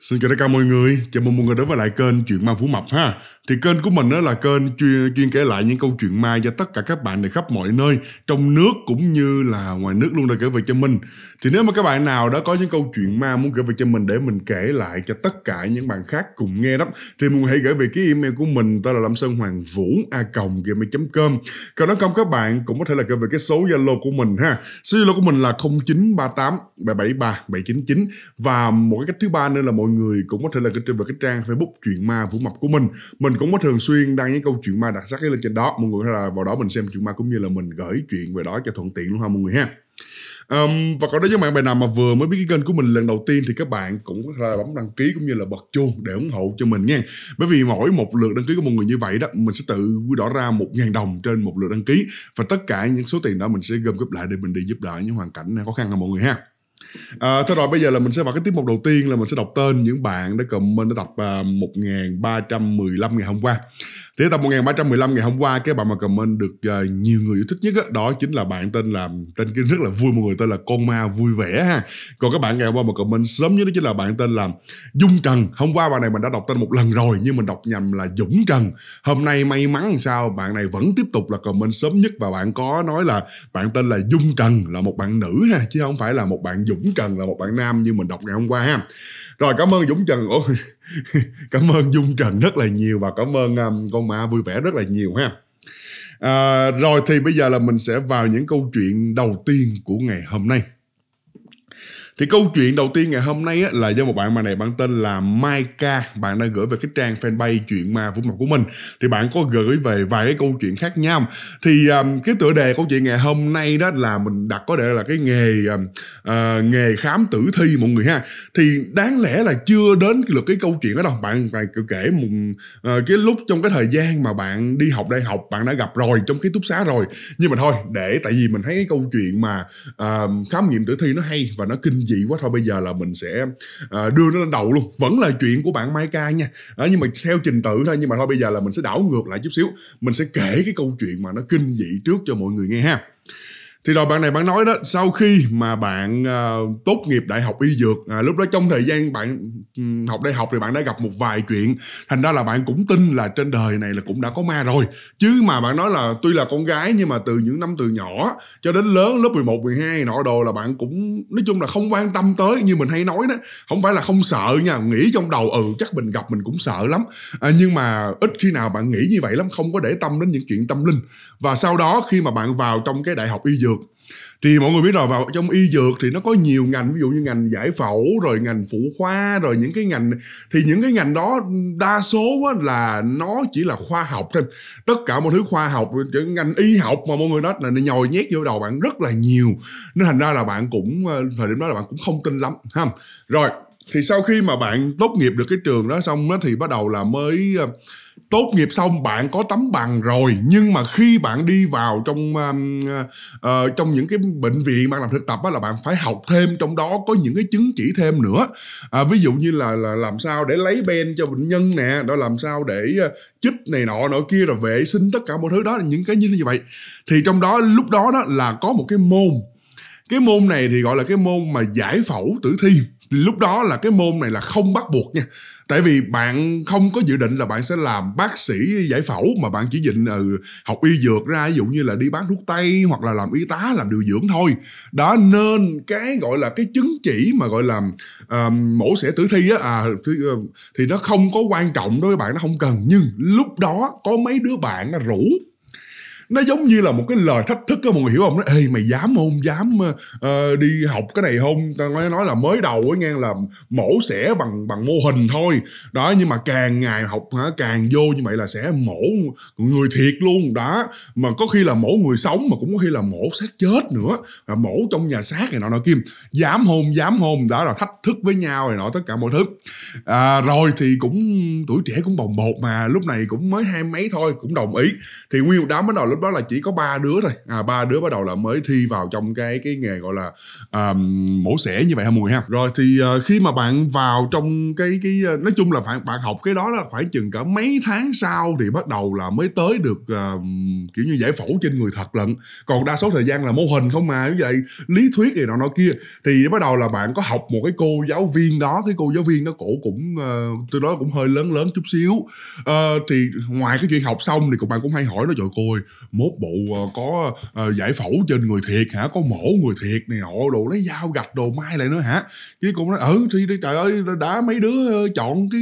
Xin chào tất cả mọi người, chào mừng mọi người đến với lại kênh Chuyện Ma Phú Mập ha. Thì kênh của mình đó là kênh chuyên, chuyên kể lại những câu chuyện ma cho tất cả các bạn để khắp mọi nơi, trong nước cũng như là ngoài nước luôn để kể về cho mình. Thì nếu mà các bạn nào đã có những câu chuyện ma muốn kể về cho mình để mình kể lại cho tất cả những bạn khác cùng nghe đó, thì mình hãy gửi về cái email của mình tên là Lâm Sơn Hoàng Vũ a còng gmail.com. Còn nói không các bạn cũng có thể là kể về cái số Zalo của mình ha. Số Zalo của mình là 0938 773 799 và một cái cách thứ ba nữa là mọi mọi người cũng có thể là trên cái trang Facebook chuyện ma Vũ Mập của mình mình cũng có thường xuyên đăng những câu chuyện ma đặc sắc lên trên đó mọi người là vào đó mình xem chuyện ma cũng như là mình gửi chuyện về đó cho thuận tiện luôn ha mọi người ha Um, và còn đối với bạn bè nào mà vừa mới biết cái kênh của mình lần đầu tiên thì các bạn cũng có thể là bấm đăng ký cũng như là bật chuông để ủng hộ cho mình nha bởi vì mỗi một lượt đăng ký của một người như vậy đó mình sẽ tự quy đỏ ra một ngàn đồng trên một lượt đăng ký và tất cả những số tiền đó mình sẽ gom góp lại để mình đi giúp đỡ những hoàn cảnh khó khăn của mọi người ha à, thế rồi bây giờ là mình sẽ vào cái tiết mục đầu tiên là mình sẽ đọc tên những bạn đã comment đã tập à, 1315 ngày hôm qua thì tập 1315 ngày hôm qua cái bạn mà comment được à, nhiều người yêu thích nhất đó, đó chính là bạn tên là tên kia rất là vui mọi người tên là con ma vui vẻ ha còn các bạn ngày hôm qua mà comment sớm nhất đó chính là bạn tên là dung trần hôm qua bạn này mình đã đọc tên một lần rồi nhưng mình đọc nhầm là dũng trần hôm nay may mắn sao bạn này vẫn tiếp tục là comment sớm nhất và bạn có nói là bạn tên là dung trần là một bạn nữ ha chứ không phải là một bạn dũng Dũng Trần là một bạn nam như mình đọc ngày hôm qua ha rồi cảm ơn Dũng Trần Ủa, cảm ơn Dung Trần rất là nhiều và cảm ơn um, con ma vui vẻ rất là nhiều ha à, rồi thì bây giờ là mình sẽ vào những câu chuyện đầu tiên của ngày hôm nay thì câu chuyện đầu tiên ngày hôm nay á, là do một bạn mà này bạn tên là Maika, bạn đã gửi về cái trang fanpage chuyện ma vũ mặt của mình. Thì bạn có gửi về vài cái câu chuyện khác nhau. Thì um, cái tựa đề câu chuyện ngày hôm nay đó là mình đặt có thể là cái nghề uh, nghề khám tử thi mọi người ha. Thì đáng lẽ là chưa đến được cái câu chuyện đó đâu. Bạn phải kể một uh, cái lúc trong cái thời gian mà bạn đi học đại học bạn đã gặp rồi trong cái túc xá rồi. Nhưng mà thôi để tại vì mình thấy cái câu chuyện mà uh, khám nghiệm tử thi nó hay và nó kinh dị quá thôi bây giờ là mình sẽ à, đưa nó lên đầu luôn vẫn là chuyện của bạn mai ca nha à, nhưng mà theo trình tự thôi nhưng mà thôi bây giờ là mình sẽ đảo ngược lại chút xíu mình sẽ kể cái câu chuyện mà nó kinh dị trước cho mọi người nghe ha thì rồi bạn này bạn nói đó sau khi mà bạn uh, tốt nghiệp đại học y dược à, lúc đó trong thời gian bạn um, học đại học thì bạn đã gặp một vài chuyện thành ra là bạn cũng tin là trên đời này là cũng đã có ma rồi chứ mà bạn nói là tuy là con gái nhưng mà từ những năm từ nhỏ cho đến lớn lớp 11, 12 nọ đồ là bạn cũng nói chung là không quan tâm tới như mình hay nói đó không phải là không sợ nha nghĩ trong đầu ừ chắc mình gặp mình cũng sợ lắm à, nhưng mà ít khi nào bạn nghĩ như vậy lắm không có để tâm đến những chuyện tâm linh và sau đó khi mà bạn vào trong cái đại học y dược thì mọi người biết rồi vào trong y dược thì nó có nhiều ngành ví dụ như ngành giải phẫu rồi ngành phụ khoa rồi những cái ngành thì những cái ngành đó đa số á, là nó chỉ là khoa học thôi tất cả mọi thứ khoa học ngành y học mà mọi người đó là nhồi nhét vô đầu bạn rất là nhiều nên thành ra là bạn cũng ờ, thời điểm đó là bạn cũng không tin lắm ha rồi thì sau khi mà bạn tốt nghiệp được cái trường đó xong đó thì bắt đầu là mới ờ, tốt nghiệp xong bạn có tấm bằng rồi nhưng mà khi bạn đi vào trong uh, uh, trong những cái bệnh viện bạn làm thực tập đó là bạn phải học thêm trong đó có những cái chứng chỉ thêm nữa à, ví dụ như là là làm sao để lấy ben cho bệnh nhân nè đó làm sao để uh, chích này nọ nọ kia rồi vệ sinh tất cả mọi thứ đó là những cái như vậy thì trong đó lúc đó đó là có một cái môn cái môn này thì gọi là cái môn mà giải phẫu tử thi lúc đó là cái môn này là không bắt buộc nha tại vì bạn không có dự định là bạn sẽ làm bác sĩ giải phẫu mà bạn chỉ định ừ, học y dược ra ví dụ như là đi bán thuốc tây hoặc là làm y tá làm điều dưỡng thôi đó nên cái gọi là cái chứng chỉ mà gọi là um, mổ xẻ tử thi á à, thì, ờ, thì nó không có quan trọng đối với bạn nó không cần nhưng lúc đó có mấy đứa bạn rủ nó giống như là một cái lời thách thức á mọi người hiểu không nó ê mày dám không dám uh, đi học cái này không tao nói nói là mới đầu ấy nghe là mổ xẻ bằng bằng mô hình thôi đó nhưng mà càng ngày học hả càng vô như vậy là sẽ mổ người thiệt luôn đó mà có khi là mổ người sống mà cũng có khi là mổ xác chết nữa à, mổ trong nhà xác này nọ nọ kim dám hôn dám hôn đó là thách thức với nhau này nọ tất cả mọi thứ à, rồi thì cũng tuổi trẻ cũng bồng bột mà lúc này cũng mới hai mấy thôi cũng đồng ý thì nguyên một đám bắt đầu lúc đó là chỉ có ba đứa thôi à ba đứa bắt đầu là mới thi vào trong cái cái nghề gọi là um, mổ xẻ như vậy hả mọi người ha rồi thì uh, khi mà bạn vào trong cái cái ờ, nói chung là bạn bạn học cái đó là khoảng chừng cả mấy tháng sau thì bắt đầu là mới tới được uh, kiểu như giải phẫu trên người thật lận còn đa số thời gian là mô hình không mà như vậy lý thuyết gì nọ nọ kia thì bắt đầu là bạn có học một cái cô giáo viên đó cái cô giáo viên đó cổ cũng uh, từ đó cũng hơi lớn lớn chút xíu uh, thì ngoài cái chuyện học xong thì cũng bạn cũng hay hỏi nó trời cô ơi mốt bộ ờ, có ờ, giải phẫu trên người thiệt hả có mổ người thiệt này nọ đồ lấy dao gạch đồ mai lại nữa hả chứ cũng nói ừ thì trời ơi đã mấy đứa chọn cái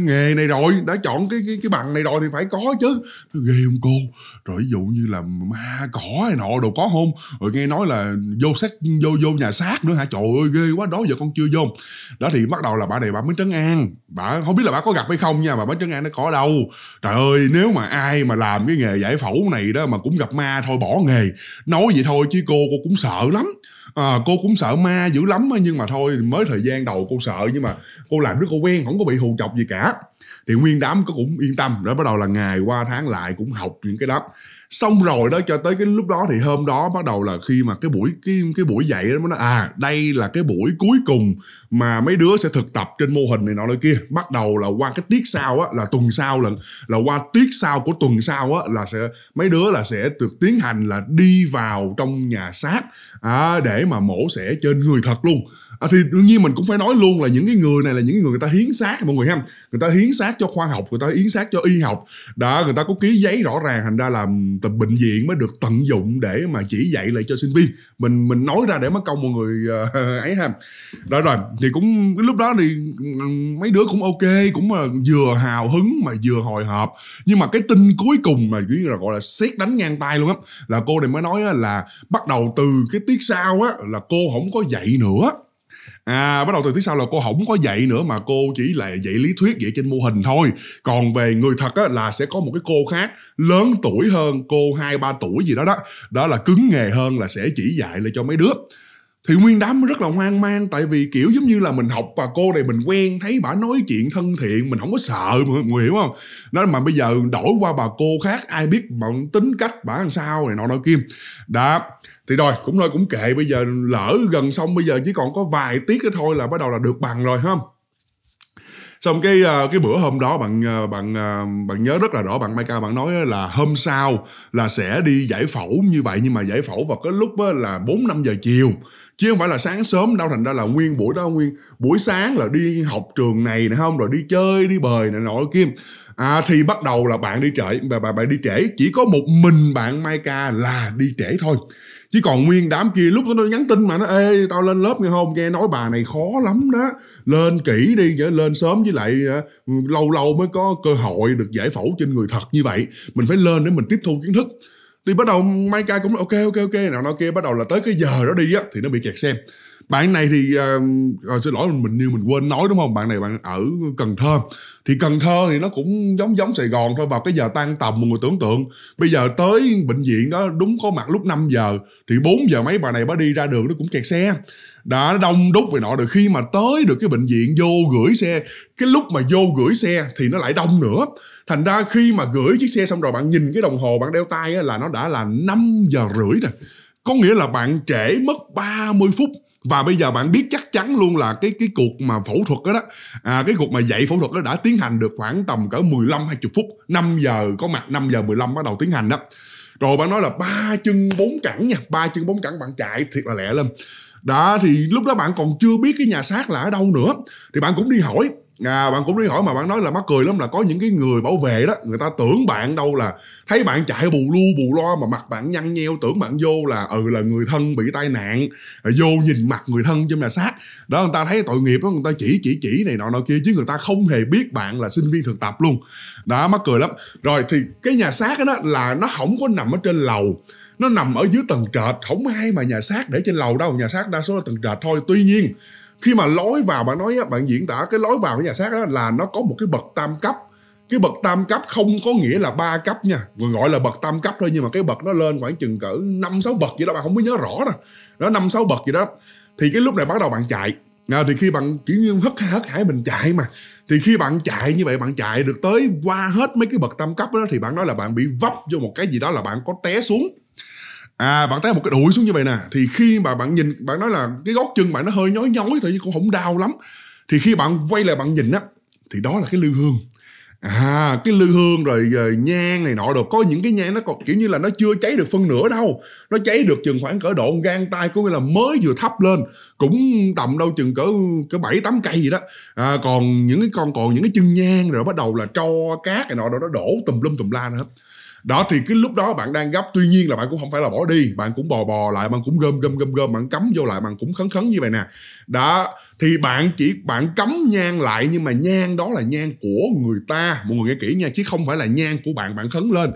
nghề này rồi đã chọn cái cái, cái bằng này rồi thì phải có chứ ghê không cô rồi ví dụ như là ma cỏ này nọ đồ có không rồi nghe nói là vô xác vô vô nhà xác nữa hả trời ơi ghê quá đó giờ con chưa vô đó thì bắt đầu là bà này bà mới trấn an bà không biết là bà có gặp hay không nha mà bà trấn an nó có đâu trời ơi nếu mà ai mà làm cái nghề giải phẫu này này đó mà cũng gặp ma thôi bỏ nghề nói vậy thôi chứ cô cô cũng sợ lắm à, cô cũng sợ ma dữ lắm nhưng mà thôi mới thời gian đầu cô sợ nhưng mà cô làm đứa cô quen không có bị hù chọc gì cả thì nguyên đám có cũng yên tâm Rồi bắt đầu là ngày qua tháng lại cũng học những cái đó xong rồi đó cho tới cái lúc đó thì hôm đó bắt đầu là khi mà cái buổi cái cái buổi dạy đó nó à đây là cái buổi cuối cùng mà mấy đứa sẽ thực tập trên mô hình này nọ nơi kia bắt đầu là qua cái tiết sau á là tuần sau là là qua tiết sau của tuần sau á là sẽ mấy đứa là sẽ được tiến hành là đi vào trong nhà xác à, để mà mổ xẻ trên người thật luôn à, thì đương nhiên mình cũng phải nói luôn là những cái người này là những người người ta hiến xác mọi người ha người ta hiến xác cho khoa học người ta hiến xác cho y học đó người ta có ký giấy rõ ràng thành ra là bệnh viện mới được tận dụng để mà chỉ dạy lại cho sinh viên mình mình nói ra để mất công mọi người uh, ấy ha đó rồi thì cũng cái lúc đó thì ừ, mấy đứa cũng ok cũng là vừa hào hứng mà vừa hồi hộp nhưng mà cái tin cuối cùng mà kiểu là gọi là xét đánh ngang tay luôn á là cô này mới nói là bắt đầu từ cái tiết sau á là cô không có dạy nữa à bắt đầu từ tiết sau là cô không có dạy nữa mà cô chỉ là dạy lý thuyết dạy trên mô hình thôi còn về người thật á, là sẽ có một cái cô khác lớn tuổi hơn cô hai ba tuổi gì đó đó đó là cứng nghề hơn là sẽ chỉ dạy lại cho mấy đứa thì nguyên đám rất là hoang mang tại vì kiểu giống như là mình học và cô này mình quen thấy bà nói chuyện thân thiện mình không có sợ mọi người hiểu không đó mà bây giờ đổi qua bà cô khác ai biết bọn tính cách bà làm sao này nọ nọ kim đó thì rồi cũng nói cũng kệ bây giờ lỡ gần xong bây giờ chỉ còn có vài tiết nữa thôi là bắt đầu là được bằng rồi không xong cái ờ, cái bữa hôm đó bạn ờ, bạn ờ, bạn nhớ rất là rõ bạn mai ca bạn nói là hôm sau là sẽ đi giải phẫu như vậy nhưng mà giải phẫu vào cái lúc là bốn năm giờ chiều chứ không phải là sáng sớm đâu thành ra là nguyên buổi đó nguyên buổi sáng là đi học trường này nè không rồi đi chơi đi bời này nọ kia à, thì bắt đầu là bạn đi trễ bà bà bạn đi trễ chỉ có một mình bạn mai ca là đi trễ thôi chứ còn nguyên đám kia lúc đó nó nhắn tin mà nó ê tao lên lớp nghe không nghe nói bà này khó lắm đó lên kỹ đi chứ lên sớm với lại ờ, lâu lâu mới có cơ hội được giải phẫu trên người thật như vậy mình phải lên để mình tiếp thu kiến thức thì bắt đầu Mai ca cũng ok ok ok nào nào kia bắt đầu là tới cái giờ đó đi á thì nó bị kẹt xem bạn này thì uh, xin lỗi mình như mình quên nói đúng không bạn này bạn ở cần thơ thì cần thơ thì nó cũng giống giống sài gòn thôi vào cái giờ tan tầm mọi người tưởng tượng bây giờ tới bệnh viện đó đúng có mặt lúc 5 giờ thì 4 giờ mấy bà này bà đi ra đường nó cũng kẹt xe đã đông đúc về nọ rồi khi mà tới được cái bệnh viện vô gửi xe cái lúc mà vô gửi xe thì nó lại đông nữa thành ra khi mà gửi chiếc xe xong rồi bạn nhìn cái đồng hồ bạn đeo tay là nó đã là 5 giờ rưỡi rồi có nghĩa là bạn trễ mất 30 phút và bây giờ bạn biết chắc chắn luôn là cái cái cuộc mà phẫu thuật đó đó à, cái cuộc mà dạy phẫu thuật đó đã tiến hành được khoảng tầm cỡ 15 20 phút 5 giờ có mặt 5 giờ 15 bắt đầu tiến hành đó rồi bạn nói là ba chân bốn cẳng nha ba chân bốn cẳng bạn chạy thiệt là lẹ lên đó thì lúc đó bạn còn chưa biết cái nhà xác là ở đâu nữa thì bạn cũng đi hỏi à, bạn cũng đi hỏi mà bạn nói là mắc cười lắm là có những cái người bảo vệ đó người ta tưởng bạn đâu là thấy bạn chạy bù lu bù lo mà mặt bạn nhăn nheo tưởng bạn vô là ừ là người thân bị tai nạn vô nhìn mặt người thân trong nhà xác đó người ta thấy tội nghiệp đó người ta chỉ chỉ chỉ này nọ nọ kia chứ người ta không hề biết bạn là sinh viên thực tập luôn đó mắc cười lắm rồi thì cái nhà xác đó là nó không có nằm ở trên lầu nó nằm ở dưới tầng trệt không ai mà nhà xác để trên lầu đâu nhà xác đa số là tầng trệt thôi tuy nhiên khi mà lối vào bạn nói bạn diễn tả cái lối vào cái nhà xác đó là nó có một cái bậc tam cấp cái bậc tam cấp không có nghĩa là ba cấp nha gọi là bậc tam cấp thôi nhưng mà cái bậc nó lên khoảng chừng cỡ năm sáu bậc gì đó bạn không có nhớ rõ đâu nó năm sáu bậc gì đó thì cái lúc này bắt đầu bạn chạy à, thì khi bạn kiểu như hất hất hải mình chạy mà thì khi bạn chạy như vậy bạn chạy được tới qua hết mấy cái bậc tam cấp đó thì bạn nói là bạn bị vấp vô một cái gì đó là bạn có té xuống à bạn té một cái đuổi xuống như vậy nè thì khi mà bạn nhìn bạn nói là cái gót chân bạn nó hơi nhói nhói thì cũng không đau lắm thì khi bạn quay lại bạn nhìn á thì đó là cái lưu hương à cái lư hương rồi, rồi ờ, nhang này nọ được có những cái nhang nó còn kiểu như là nó chưa cháy được phân nửa đâu nó cháy được chừng khoảng cỡ độ gan tay có nghĩa là mới vừa thắp lên cũng tầm đâu chừng cỡ cỡ bảy tám cây gì đó à, còn những cái con còn những cái chân nhang rồi bắt đầu là cho cát này nọ đó nó đổ tùm lum tùm la nữa đó thì cái lúc đó bạn đang gấp tuy nhiên là bạn cũng không phải là bỏ đi bạn cũng bò bò lại bạn cũng gom gom gom gom bạn cắm vô lại bạn cũng khấn khấn như vậy nè đó thì bạn chỉ bạn cắm nhang lại nhưng mà nhang đó là nhang của người ta mọi người nghe kỹ nha chứ không phải là nhang của bạn bạn khấn lên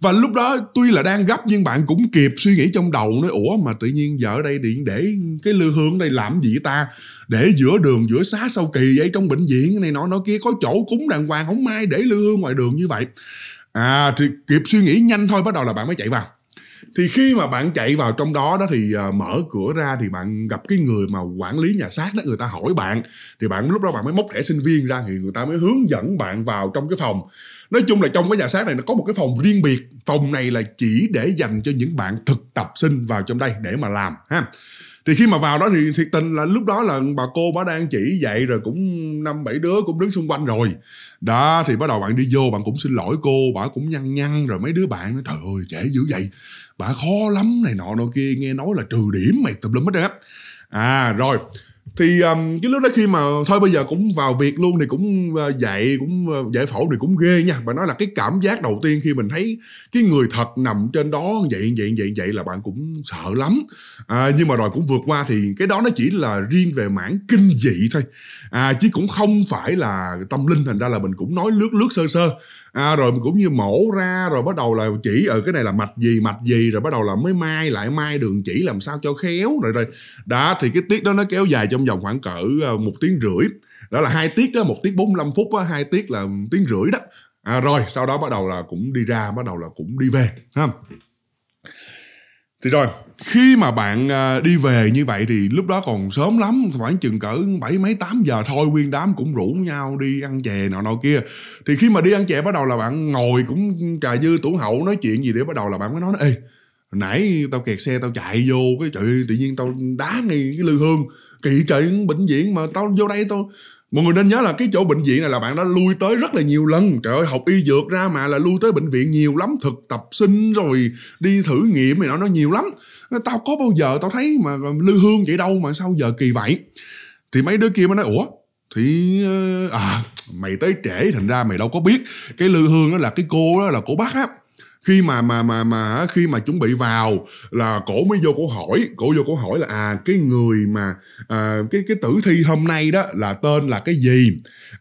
và lúc đó tuy là đang gấp nhưng bạn cũng kịp suy nghĩ trong đầu nói ủa mà tự nhiên vợ đây điện để cái lư hương đây làm gì ta để giữa đường giữa xá sau kỳ vậy trong bệnh viện này nọ nó kia có chỗ cúng đàng hoàng không may để lư hương ngoài đường như vậy à thì kịp suy nghĩ nhanh thôi bắt đầu là bạn mới chạy vào thì khi mà bạn chạy vào trong đó đó thì à, mở cửa ra thì bạn gặp cái người mà quản lý nhà xác đó người ta hỏi bạn thì bạn lúc đó bạn mới móc thẻ sinh viên ra thì người ta mới hướng dẫn bạn vào trong cái phòng nói chung là trong cái nhà xác này nó có một cái phòng riêng biệt phòng này là chỉ để dành cho những bạn thực tập sinh vào trong đây để mà làm ha thì khi mà vào đó thì thiệt tình là lúc đó là bà cô bà đang chỉ dạy rồi cũng năm bảy đứa cũng đứng xung quanh rồi đó thì bắt đầu bạn đi vô bạn cũng xin lỗi cô bà cũng nhăn nhăn rồi mấy đứa bạn nói trời ơi trễ dữ vậy bà khó lắm này nọ nọ kia nghe nói là trừ điểm mày tùm lum hết trơn á à rồi thì um, cái lúc đó khi mà thôi bây giờ cũng vào việc luôn thì cũng uh, dạy cũng uh, giải phẫu thì cũng ghê nha và nói là cái cảm giác đầu tiên khi mình thấy cái người thật nằm trên đó vậy vậy vậy vậy là bạn cũng sợ lắm à, nhưng mà rồi cũng vượt qua thì cái đó nó chỉ là riêng về mảng kinh dị thôi à, chứ cũng không phải là tâm linh thành ra là mình cũng nói lướt lướt sơ sơ à, rồi cũng như mổ ra rồi bắt đầu là chỉ ở ờ, cái này là mạch gì mạch gì rồi bắt đầu là mới mai lại mai đường chỉ làm sao cho khéo rồi rồi đã thì cái tiết đó nó kéo dài trong vòng khoảng cỡ ờ, một tiếng rưỡi đó là hai tiết đó một tiết 45 phút đó, hai tiết là ừ, tiếng rưỡi đó à, rồi sau đó bắt đầu là cũng đi ra bắt đầu là cũng đi về ha thì rồi khi mà bạn à, đi về như vậy thì lúc đó còn sớm lắm khoảng chừng cỡ bảy mấy tám giờ thôi nguyên đám cũng rủ nhau đi ăn chè nọ nọ kia thì khi mà đi ăn chè bắt đầu là bạn ngồi cũng trà dư tủ hậu nói chuyện gì để bắt đầu là bạn mới nói ê nãy tao kẹt xe tao chạy vô cái trời tự nhiên tao đá ngay cái lư hương kỵ trời bệnh viện mà tao vô đây tao mọi người nên nhớ là cái chỗ bệnh viện này là bạn đã lui tới rất là nhiều lần trời ơi học y dược ra mà là lui tới bệnh viện nhiều lắm thực tập sinh rồi đi thử nghiệm này nó nó nhiều lắm tao có bao giờ tao thấy mà lư hương vậy đâu mà sao giờ kỳ vậy thì mấy đứa kia mới nói ủa thì ờ, à mày tới trễ thành ra mày đâu có biết cái lư hương đó là cái cô đó là cô bác á khi mà mà mà mà khi mà chuẩn bị vào là cổ mới vô cổ hỏi cổ vô cổ hỏi là à cái người mà à, cái cái tử thi hôm nay đó là tên là cái gì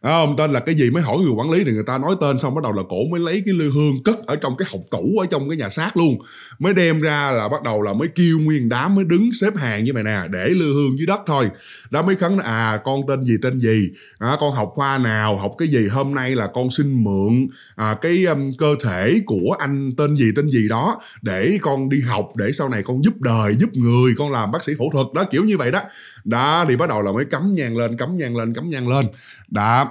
à, không tên là cái gì mới hỏi người quản lý thì người ta nói tên xong bắt đầu là cổ mới lấy cái lư hương cất ở trong cái hộc tủ ở trong cái nhà xác luôn mới đem ra là bắt đầu là mới kêu nguyên đám mới đứng xếp hàng như vậy nè để lư hương dưới đất thôi đó mới khấn à con tên gì tên gì à, con học khoa nào học cái gì hôm nay là con xin mượn à, cái um, cơ thể của anh tên gì tên gì đó để con đi học để sau này con giúp đời giúp người con làm bác sĩ phẫu thuật đó kiểu như vậy đó đó thì bắt đầu là mới cắm nhang lên cắm nhang lên cắm nhang lên đó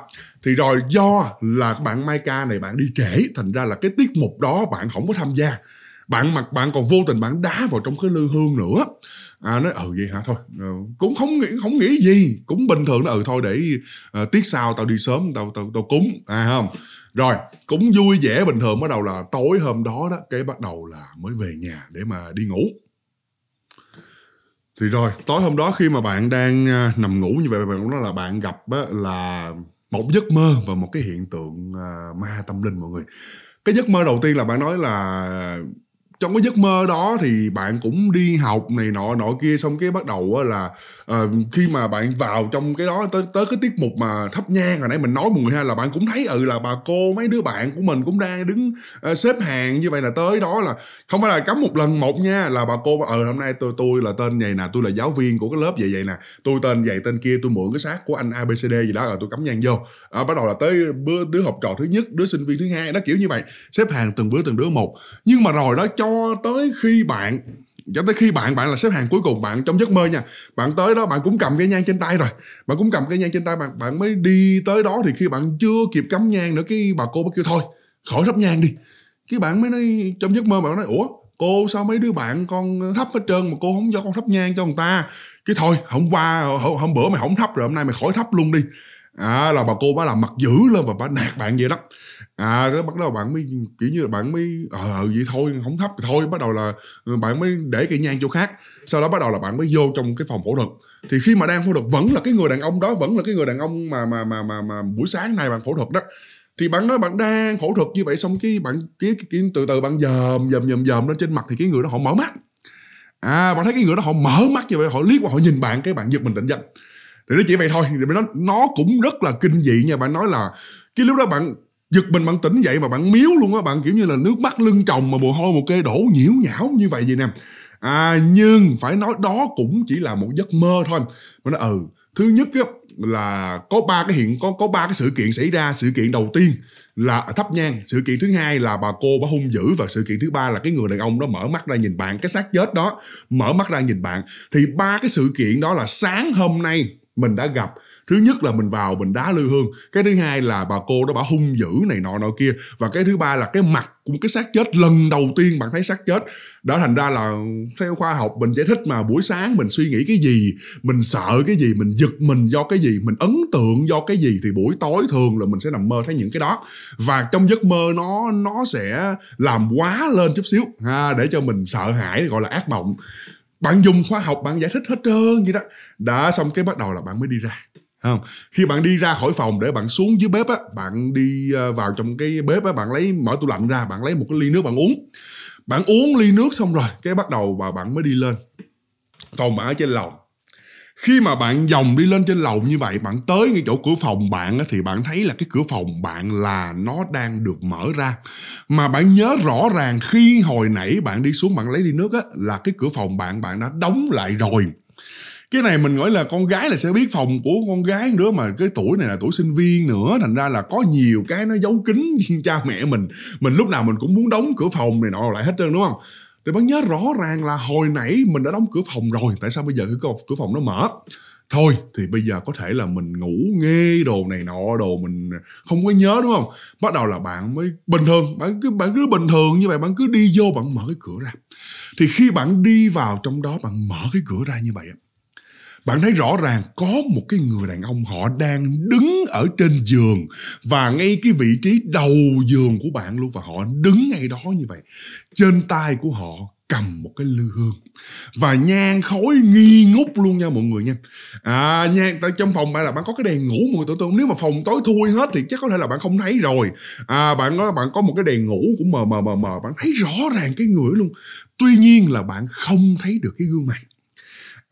thì rồi do là bạn mai ca này bạn đi trễ thành ra là cái tiết mục đó bạn không có tham gia bạn mặc bạn còn vô tình bạn đá vào trong cái lư hương nữa à nói ừ vậy hả thôi ờ, cũng không nghĩ không nghĩ gì cũng bình thường nó ừ thôi để uh, tiết sau tao đi sớm tao tao tao cúng à không rồi cũng vui vẻ bình thường bắt đầu là tối hôm đó đó cái bắt đầu là mới về nhà để mà đi ngủ thì rồi tối hôm đó khi mà bạn đang à, nằm ngủ như vậy bạn nói là bạn gặp á, là một giấc mơ và một cái hiện tượng à, ma tâm linh mọi người cái giấc mơ đầu tiên là bạn nói là trong cái giấc mơ đó thì bạn cũng đi học này nọ nọ kia xong cái bắt đầu là uh, khi mà bạn vào trong cái đó tới tới cái tiết mục mà thắp nhang hồi nãy mình nói mùng ha là bạn cũng thấy ừ là bà cô mấy đứa bạn của mình cũng đang đứng uh, xếp hàng như vậy là tới đó là không phải là cấm một lần một nha là bà cô ờ hôm nay tôi tôi là tên vậy nè tôi là giáo viên của cái lớp vậy vậy nè tôi tên vậy tên kia tôi mượn cái xác của anh abcd gì đó rồi tôi cắm nhang vô à, bắt đầu là tới đứa, đứa học trò thứ nhất đứa sinh viên thứ hai nó kiểu như vậy xếp hàng từng bữa từng đứa một nhưng mà rồi đó cho cho tới khi bạn cho tới khi bạn bạn là xếp hàng cuối cùng bạn trong giấc mơ nha bạn tới đó bạn cũng cầm cái nhang trên tay rồi bạn cũng cầm cái nhang trên tay bạn bạn mới đi tới đó thì khi bạn chưa kịp cắm nhang nữa cái bà cô mới kêu thôi khỏi thắp nhang đi cái bạn mới nói trong giấc mơ bạn nói ủa cô sao mấy đứa bạn con thấp hết trơn mà cô không cho con thắp nhang cho người ta cái thôi hôm qua hôm bữa mày không thắp rồi hôm nay mày khỏi thắp luôn đi à là bà cô bà làm mặt dữ lên và bà nạt bạn vậy đó à đó bắt đầu bạn mới kiểu như là bạn mới ờ, ờ vậy thôi không thấp thì thôi bắt đầu là ừ, bạn mới để cái nhang chỗ khác sau đó bắt đầu là bạn mới vô trong cái phòng phẫu thuật thì khi mà đang phẫu thuật vẫn là cái người đàn ông đó vẫn là cái người đàn ông mà mà mà mà, mà buổi sáng này bạn phẫu thuật đó thì bạn nói bạn đang phẫu thuật như vậy xong cái bạn cái, cái, cái từ từ bạn dòm dòm dòm dòm lên trên mặt thì cái người đó họ mở mắt à bạn thấy cái người đó họ mở mắt như vậy họ liếc qua họ nhìn bạn cái bạn giật mình tỉnh giật thì nó chỉ vậy thôi nó nó cũng rất là kinh dị nha bạn nói là cái lúc đó bạn giật mình bạn tỉnh dậy mà bạn miếu luôn á bạn kiểu như là nước mắt lưng chồng mà mồ hôi một cây đổ nhiễu nhão như vậy vậy nè à nhưng phải nói đó cũng chỉ là một giấc mơ thôi mình nói ừ thứ nhất á là có ba cái hiện có có ba cái sự kiện xảy ra sự kiện đầu tiên là thắp nhang sự kiện thứ hai là bà cô bà hung dữ và sự kiện thứ ba là cái người đàn ông đó mở mắt ra nhìn bạn cái xác chết đó mở mắt ra nhìn bạn thì ba cái sự kiện đó là sáng hôm nay mình đã gặp thứ nhất là mình vào mình đá lư hương cái thứ hai là bà cô đó bà hung dữ này nọ nọ kia và cái thứ ba là cái mặt của cái xác chết lần đầu tiên bạn thấy xác chết đó thành ra là theo khoa học mình giải thích mà buổi sáng mình suy nghĩ cái gì mình sợ cái gì mình giật mình do cái gì mình ấn tượng do cái gì thì buổi tối thường là mình sẽ nằm mơ thấy những cái đó và trong giấc mơ nó nó sẽ làm quá lên chút xíu ha, để cho mình sợ hãi gọi là ác mộng bạn dùng khoa học bạn giải thích hết trơn vậy đó đã xong cái bắt đầu là bạn mới đi ra không khi bạn đi ra khỏi phòng để bạn xuống dưới bếp á bạn đi ờ, vào trong cái bếp á bạn lấy mở tủ lạnh ra bạn lấy một cái ly nước bạn uống bạn uống ly nước xong rồi cái bắt đầu và bạn mới đi lên còn bạn ở trên lầu khi mà bạn dòng đi lên trên lầu như vậy bạn tới ngay chỗ cửa phòng bạn thì bạn thấy là cái cửa phòng bạn là nó đang được mở ra mà bạn nhớ rõ ràng khi hồi nãy bạn đi xuống bạn lấy ly nước á, là cái cửa phòng bạn bạn đã đóng lại rồi cái này mình gọi là con gái là sẽ biết phòng của con gái nữa mà cái tuổi này là tuổi sinh viên nữa thành ra là có nhiều cái nó giấu kín cha mẹ mình mình lúc nào mình cũng muốn đóng cửa phòng này nọ lại hết trơn đúng không để bác nhớ rõ ràng là hồi nãy mình đã đóng cửa phòng rồi tại sao bây giờ cái cửa phòng nó mở thôi thì bây giờ có thể là mình ngủ nghe đồ này nọ đồ mình không có nhớ đúng không bắt đầu là bạn mới bình thường bạn cứ bạn cứ bình thường như vậy bạn cứ đi vô bạn mở cái cửa ra thì khi bạn đi vào trong đó bạn mở cái cửa ra như vậy bạn thấy rõ ràng có một cái người đàn ông họ đang đứng ở trên giường và ngay cái vị trí đầu giường của bạn luôn và họ đứng ngay đó như vậy trên tay của họ cầm một cái lư hương và nhang khói nghi ngút luôn nha mọi người nha à nhang tại trong phòng bạn là bạn có cái đèn ngủ mọi người tưởng tượng nếu mà phòng tối thui hết thì chắc có thể là bạn không thấy rồi à bạn có bạn có một cái đèn ngủ cũng mờ mờ mờ mờ bạn thấy rõ ràng cái người luôn tuy nhiên là bạn không thấy được cái gương mặt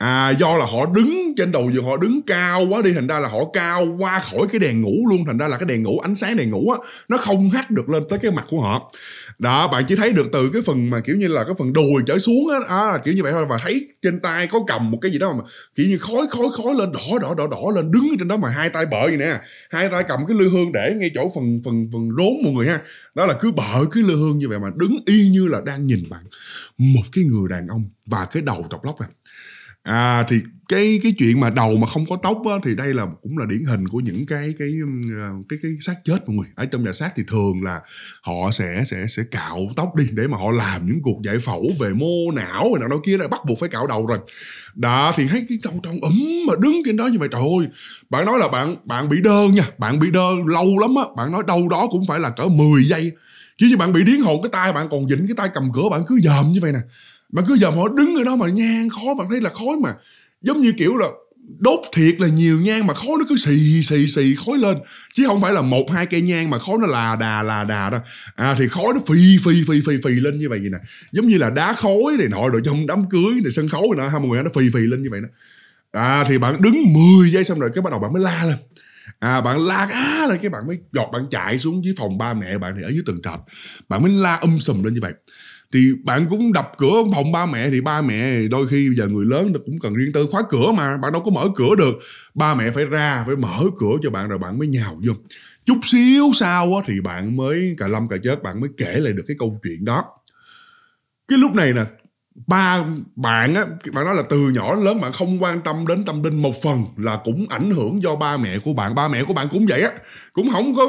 à do là họ đứng trên đầu giường họ đứng cao quá đi thành ra là họ cao qua khỏi cái đèn ngủ luôn thành ra là cái đèn ngủ ánh sáng đèn ngủ á nó không hắt được lên tới cái mặt của họ đó bạn chỉ thấy được từ cái phần mà kiểu như là cái phần đùi trở xuống á à, kiểu như vậy thôi và thấy trên tay có cầm một cái gì đó mà kiểu như khói khói khói lên đỏ đỏ đỏ đỏ lên đứng trên đó mà hai tay bợ vậy nè hai tay cầm cái lư hương để ngay chỗ phần phần phần rốn mọi người ha đó là cứ bợ cái lư hương như vậy mà đứng y như là đang nhìn bạn một cái người đàn ông và cái đầu trọc lóc này à thì cái cái chuyện mà đầu mà không có tóc á, thì đây là cũng là điển hình của những cái cái ờ, cái cái xác chết mọi người ở trong nhà xác thì thường là họ sẽ sẽ sẽ cạo tóc đi để mà họ làm những cuộc giải phẫu về mô não rồi nào đó kia là bắt buộc phải cạo đầu rồi đã thì thấy cái đầu trong ấm mà đứng trên đó như vậy trời ơi bạn nói là bạn bạn bị đơn nha bạn bị đơn lâu lắm á bạn nói đâu đó cũng phải là cỡ 10 giây chứ như bạn bị điến hồn cái tay bạn còn dính cái tay cầm cửa bạn cứ dòm như vậy nè mà cứ giờ mà đứng ở đó mà nhang khói bạn thấy là khói mà giống như kiểu là đốt thiệt là nhiều nhang mà khói nó cứ xì xì xì khói lên chứ không phải là một hai cây nhang mà khói nó là đà là đà đó à thì khói nó phì phì phì phì phì lên như vậy vậy nè giống như là đá khói này nọ rồi trong đám cưới này sân khấu này nọ hai người nó phì phì lên như vậy đó à thì bạn đứng 10 giây xong rồi cái bắt đầu bạn mới la lên à bạn la á là cái bạn mới giọt bạn chạy xuống dưới phòng ba mẹ bạn thì ở dưới tầng trệt bạn mới la um sùm lên như vậy thì bạn cũng đập cửa phòng ba mẹ thì ba mẹ đôi khi giờ người lớn cũng cần riêng tư khóa cửa mà bạn đâu có mở cửa được ba mẹ phải ra phải mở cửa cho bạn rồi bạn mới nhào vô chút xíu sau á, thì bạn mới cà lâm cà chết bạn mới kể lại được cái câu chuyện đó cái lúc này nè ba bạn á bạn nói là từ nhỏ lớn bạn không quan tâm đến tâm linh một phần là cũng ảnh hưởng do ba mẹ của bạn ba mẹ của bạn cũng vậy á cũng không có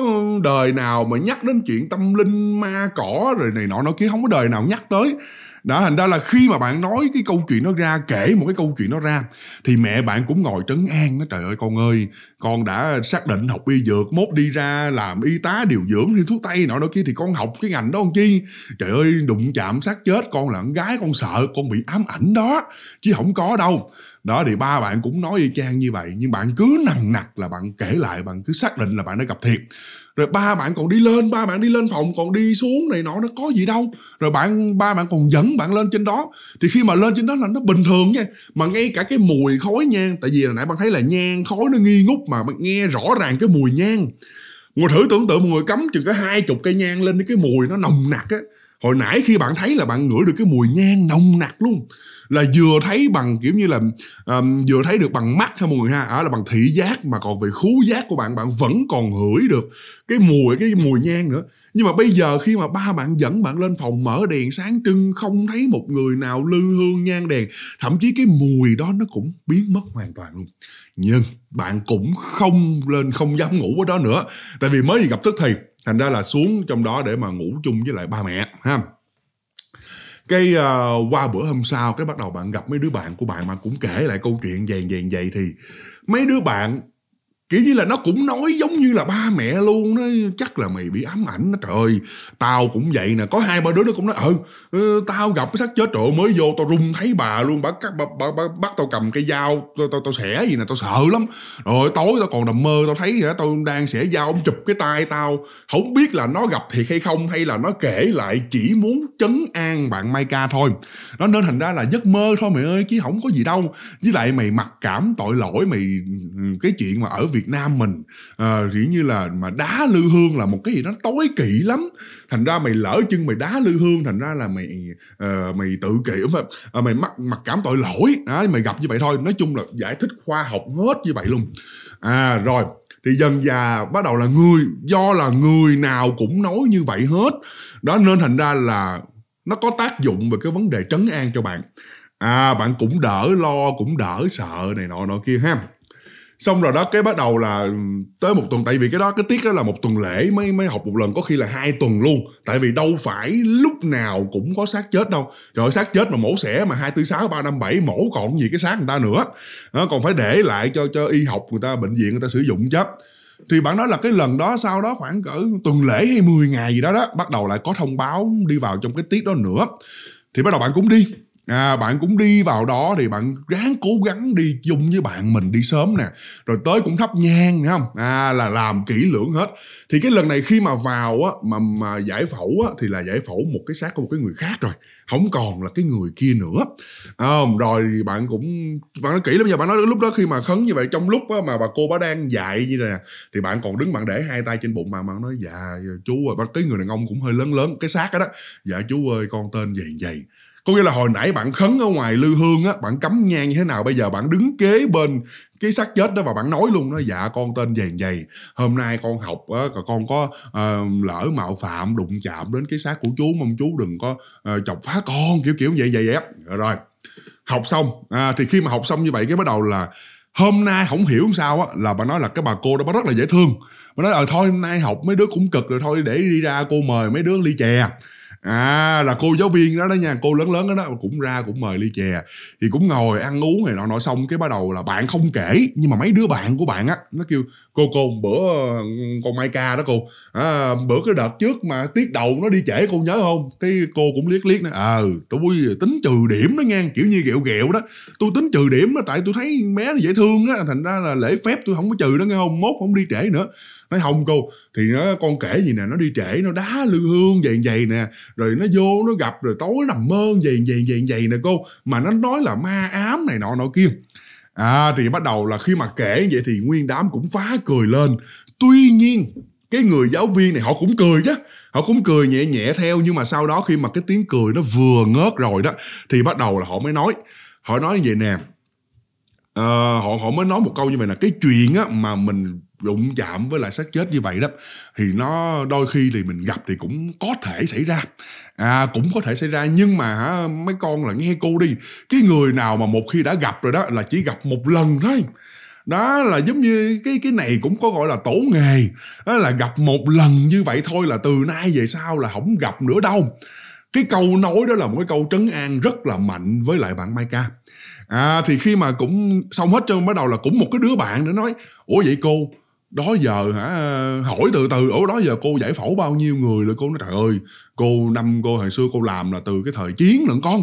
đời nào mà nhắc đến chuyện tâm linh ma cỏ rồi này nọ nó kia không có đời nào nhắc tới đó thành ra là khi mà bạn nói cái câu chuyện nó ra kể một cái câu chuyện nó ra thì mẹ bạn cũng ngồi trấn an nó trời ơi con ơi con đã xác định học y dược mốt đi ra làm y tá điều dưỡng thì thuốc tây nọ đôi kia thì con học cái ngành đó không chi trời ơi đụng chạm xác chết con là con gái con sợ con bị ám ảnh đó chứ không có đâu đó thì ba bạn cũng nói y chang như vậy nhưng bạn cứ nằng nặc là bạn kể lại bạn cứ xác định là bạn đã gặp thiệt rồi ba bạn còn đi lên ba bạn đi lên phòng còn đi xuống này nọ nó có gì đâu rồi bạn ba bạn còn dẫn bạn lên trên đó thì khi mà lên trên đó là nó bình thường nha mà ngay cả cái mùi khói nhang tại vì hồi nãy bạn thấy là nhang khói nó nghi ngút mà bạn nghe rõ ràng cái mùi nhang ngồi thử tưởng tượng một người cắm chừng có hai chục cây nhang lên cái mùi nó nồng nặc á hồi nãy khi bạn thấy là bạn ngửi được cái mùi nhang nồng nặc luôn là vừa thấy bằng kiểu như là um, vừa thấy được bằng mắt ha mọi người ha à, là bằng thị giác mà còn về khứu giác của bạn bạn vẫn còn hửi được cái mùi cái mùi nhang nữa nhưng mà bây giờ khi mà ba bạn dẫn bạn lên phòng mở đèn sáng trưng không thấy một người nào lư hương nhang đèn thậm chí cái mùi đó nó cũng biến mất hoàn toàn luôn nhưng bạn cũng không lên không dám ngủ ở đó nữa tại vì mới gì gặp tức thì thành ra là xuống trong đó để mà ngủ chung với lại ba mẹ ha cái uh, qua bữa hôm sau cái bắt đầu bạn gặp mấy đứa bạn của bạn mà cũng kể lại câu chuyện dày dày vậy thì mấy đứa bạn kiểu như là nó cũng nói giống như là ba mẹ luôn đó chắc là mày bị ám ảnh nó trời tao cũng vậy nè có hai ba đứa nó cũng nói ừ tao gặp cái xác chết trời mới vô tao run thấy bà luôn bà, bà, bà, bà bắt tao cầm cái dao tao tao, tao xẻ gì nè tao sợ lắm rồi tối tao còn nằm mơ tao thấy hả tao đang xẻ dao ông chụp cái tay tao không biết là nó gặp thiệt hay không hay là nó kể lại chỉ muốn chấn an bạn mai ca thôi nó nên thành ra là giấc mơ thôi mày ơi chứ không có gì đâu với lại mày mặc cảm tội lỗi mày ừ, cái chuyện mà ở việt Việt Nam mình à, kiểu như là mà đá lư hương là một cái gì đó tối kỵ lắm thành ra mày lỡ chân mày đá lư hương thành ra là mày à, mày tự kỷ phải à, ờ, mày mắc mặc cảm tội lỗi đó, mày gặp như vậy thôi nói chung là giải thích khoa học hết như vậy luôn à rồi thì dần già bắt đầu là người do là người nào cũng nói như vậy hết đó nên thành ra là nó có tác dụng về cái vấn đề trấn an cho bạn à bạn cũng đỡ lo cũng đỡ sợ này nọ nọ kia ha xong rồi đó cái bắt đầu là ừ, tới một tuần tại vì cái đó cái tiết đó là một tuần lễ mới mới học một lần có khi là hai tuần luôn tại vì đâu phải lúc nào cũng có xác chết đâu trời ơi, xác chết mà mổ xẻ mà hai tư sáu ba năm bảy mổ còn gì cái xác người ta nữa nó còn phải để lại cho cho y học người ta bệnh viện người ta sử dụng chứ thì bạn nói là cái lần đó sau đó khoảng cỡ tuần lễ hay 10 ngày gì đó đó bắt đầu lại có thông báo đi vào trong cái tiết đó nữa thì bắt đầu bạn cũng đi à, bạn cũng đi vào đó thì bạn ráng cố gắng đi chung với bạn mình đi sớm nè rồi tới cũng thắp nhang nữa không à là làm kỹ lưỡng hết thì cái lần này khi mà vào á mà, mà giải phẫu á thì là giải phẫu một cái xác của một cái người khác rồi không còn là cái người kia nữa à, rồi thì bạn cũng bạn nói kỹ lắm giờ bạn nói lúc đó khi mà khấn như vậy trong lúc á, mà bà cô bà đang dạy như này nè thì bạn còn đứng bạn để hai tay trên bụng mà bạn nói dạ chú ơi bác cái người đàn ông cũng hơi lớn lớn cái xác đó đó dạ chú ơi con tên gì vậy có nghĩa là hồi nãy bạn khấn ở ngoài lư hương á bạn cắm nhang như thế nào bây giờ bạn đứng kế bên cái xác chết đó và bạn nói luôn đó dạ con tên dày dày hôm nay con học á con có uh, lỡ mạo phạm đụng chạm đến cái xác của chú mong chú đừng có uh, chọc phá con kiểu kiểu vậy vậy vậy rồi, học xong à, thì khi mà học xong như vậy cái bắt đầu là hôm nay không hiểu sao á là bà nói là cái bà cô đó bà rất là dễ thương bà nói ờ thôi hôm nay học mấy đứa cũng cực rồi thôi để đi ra cô mời mấy đứa ly chè à là cô giáo viên đó đó nha cô lớn lớn đó đó cũng ra cũng mời ly chè thì cũng ngồi ăn uống này nọ nọ xong cái bắt đầu là bạn không kể nhưng mà mấy đứa bạn của bạn á nó kêu cô cô bữa con mai ca đó cô à, bữa cái đợt trước mà tiết đầu nó đi trễ cô nhớ không cái cô cũng liếc liếc nữa ờ à, tôi tính trừ điểm đó nghe kiểu như ghẹo ghẹo đó tôi tính trừ điểm đó tại tôi thấy bé nó dễ thương á thành ra là lễ phép tôi không có trừ đó nghe không mốt không đi trễ nữa nói không cô thì nó con kể gì nè nó đi trễ nó đá lư hương vậy vậy nè rồi nó vô nó gặp rồi tối nằm mơ vậy vậy vậy vậy nè cô mà nó nói là ma ám này nọ nọ kia à thì bắt đầu là khi mà kể vậy thì nguyên đám cũng phá cười lên tuy nhiên cái người giáo viên này họ cũng cười chứ họ cũng cười nhẹ nhẹ theo nhưng mà sau đó khi mà cái tiếng cười nó vừa ngớt rồi đó thì bắt đầu là họ mới nói họ nói như vậy nè uh, họ họ mới nói một câu như vậy là cái chuyện á mà mình đụng chạm với lại xác chết như vậy đó thì nó đôi khi thì mình gặp thì cũng có thể xảy ra à cũng có thể xảy ra nhưng mà hả, mấy con là nghe cô đi cái người nào mà một khi đã gặp rồi đó là chỉ gặp một lần thôi đó là giống như cái cái này cũng có gọi là tổ nghề đó là gặp một lần như vậy thôi là từ nay về sau là không gặp nữa đâu cái câu nói đó là một cái câu trấn an rất là mạnh với lại bạn Mai Ca à thì khi mà cũng xong hết trơn bắt đầu là cũng một cái đứa bạn nữa nói ủa vậy cô đó giờ hả hỏi từ từ ở đó giờ cô giải phẫu bao nhiêu người rồi cô nói trời ơi cô năm cô hồi xưa cô làm là từ cái thời chiến lận con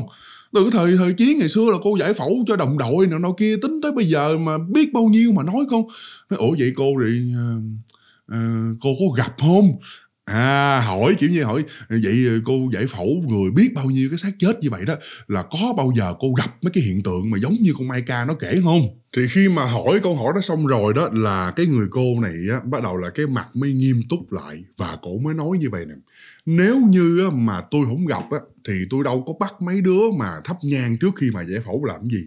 từ cái thời thời chiến ngày xưa là cô giải phẫu cho đồng đội nào nào kia tính tới bây giờ mà biết bao nhiêu mà nói con nói ủa vậy cô thì uh, uh, cô có gặp không à hỏi kiểu như hỏi vậy cô giải phẫu người biết bao nhiêu cái xác chết như vậy đó là có bao giờ cô gặp mấy cái hiện tượng mà giống như con Mai Ca nó kể không thì khi mà hỏi câu hỏi đó xong rồi đó là cái người cô này á, bắt đầu là cái mặt mới nghiêm túc lại và cổ mới nói như vậy nè nếu như á, mà tôi không gặp á, thì tôi đâu có bắt mấy đứa mà thắp nhang trước khi mà giải phẫu làm gì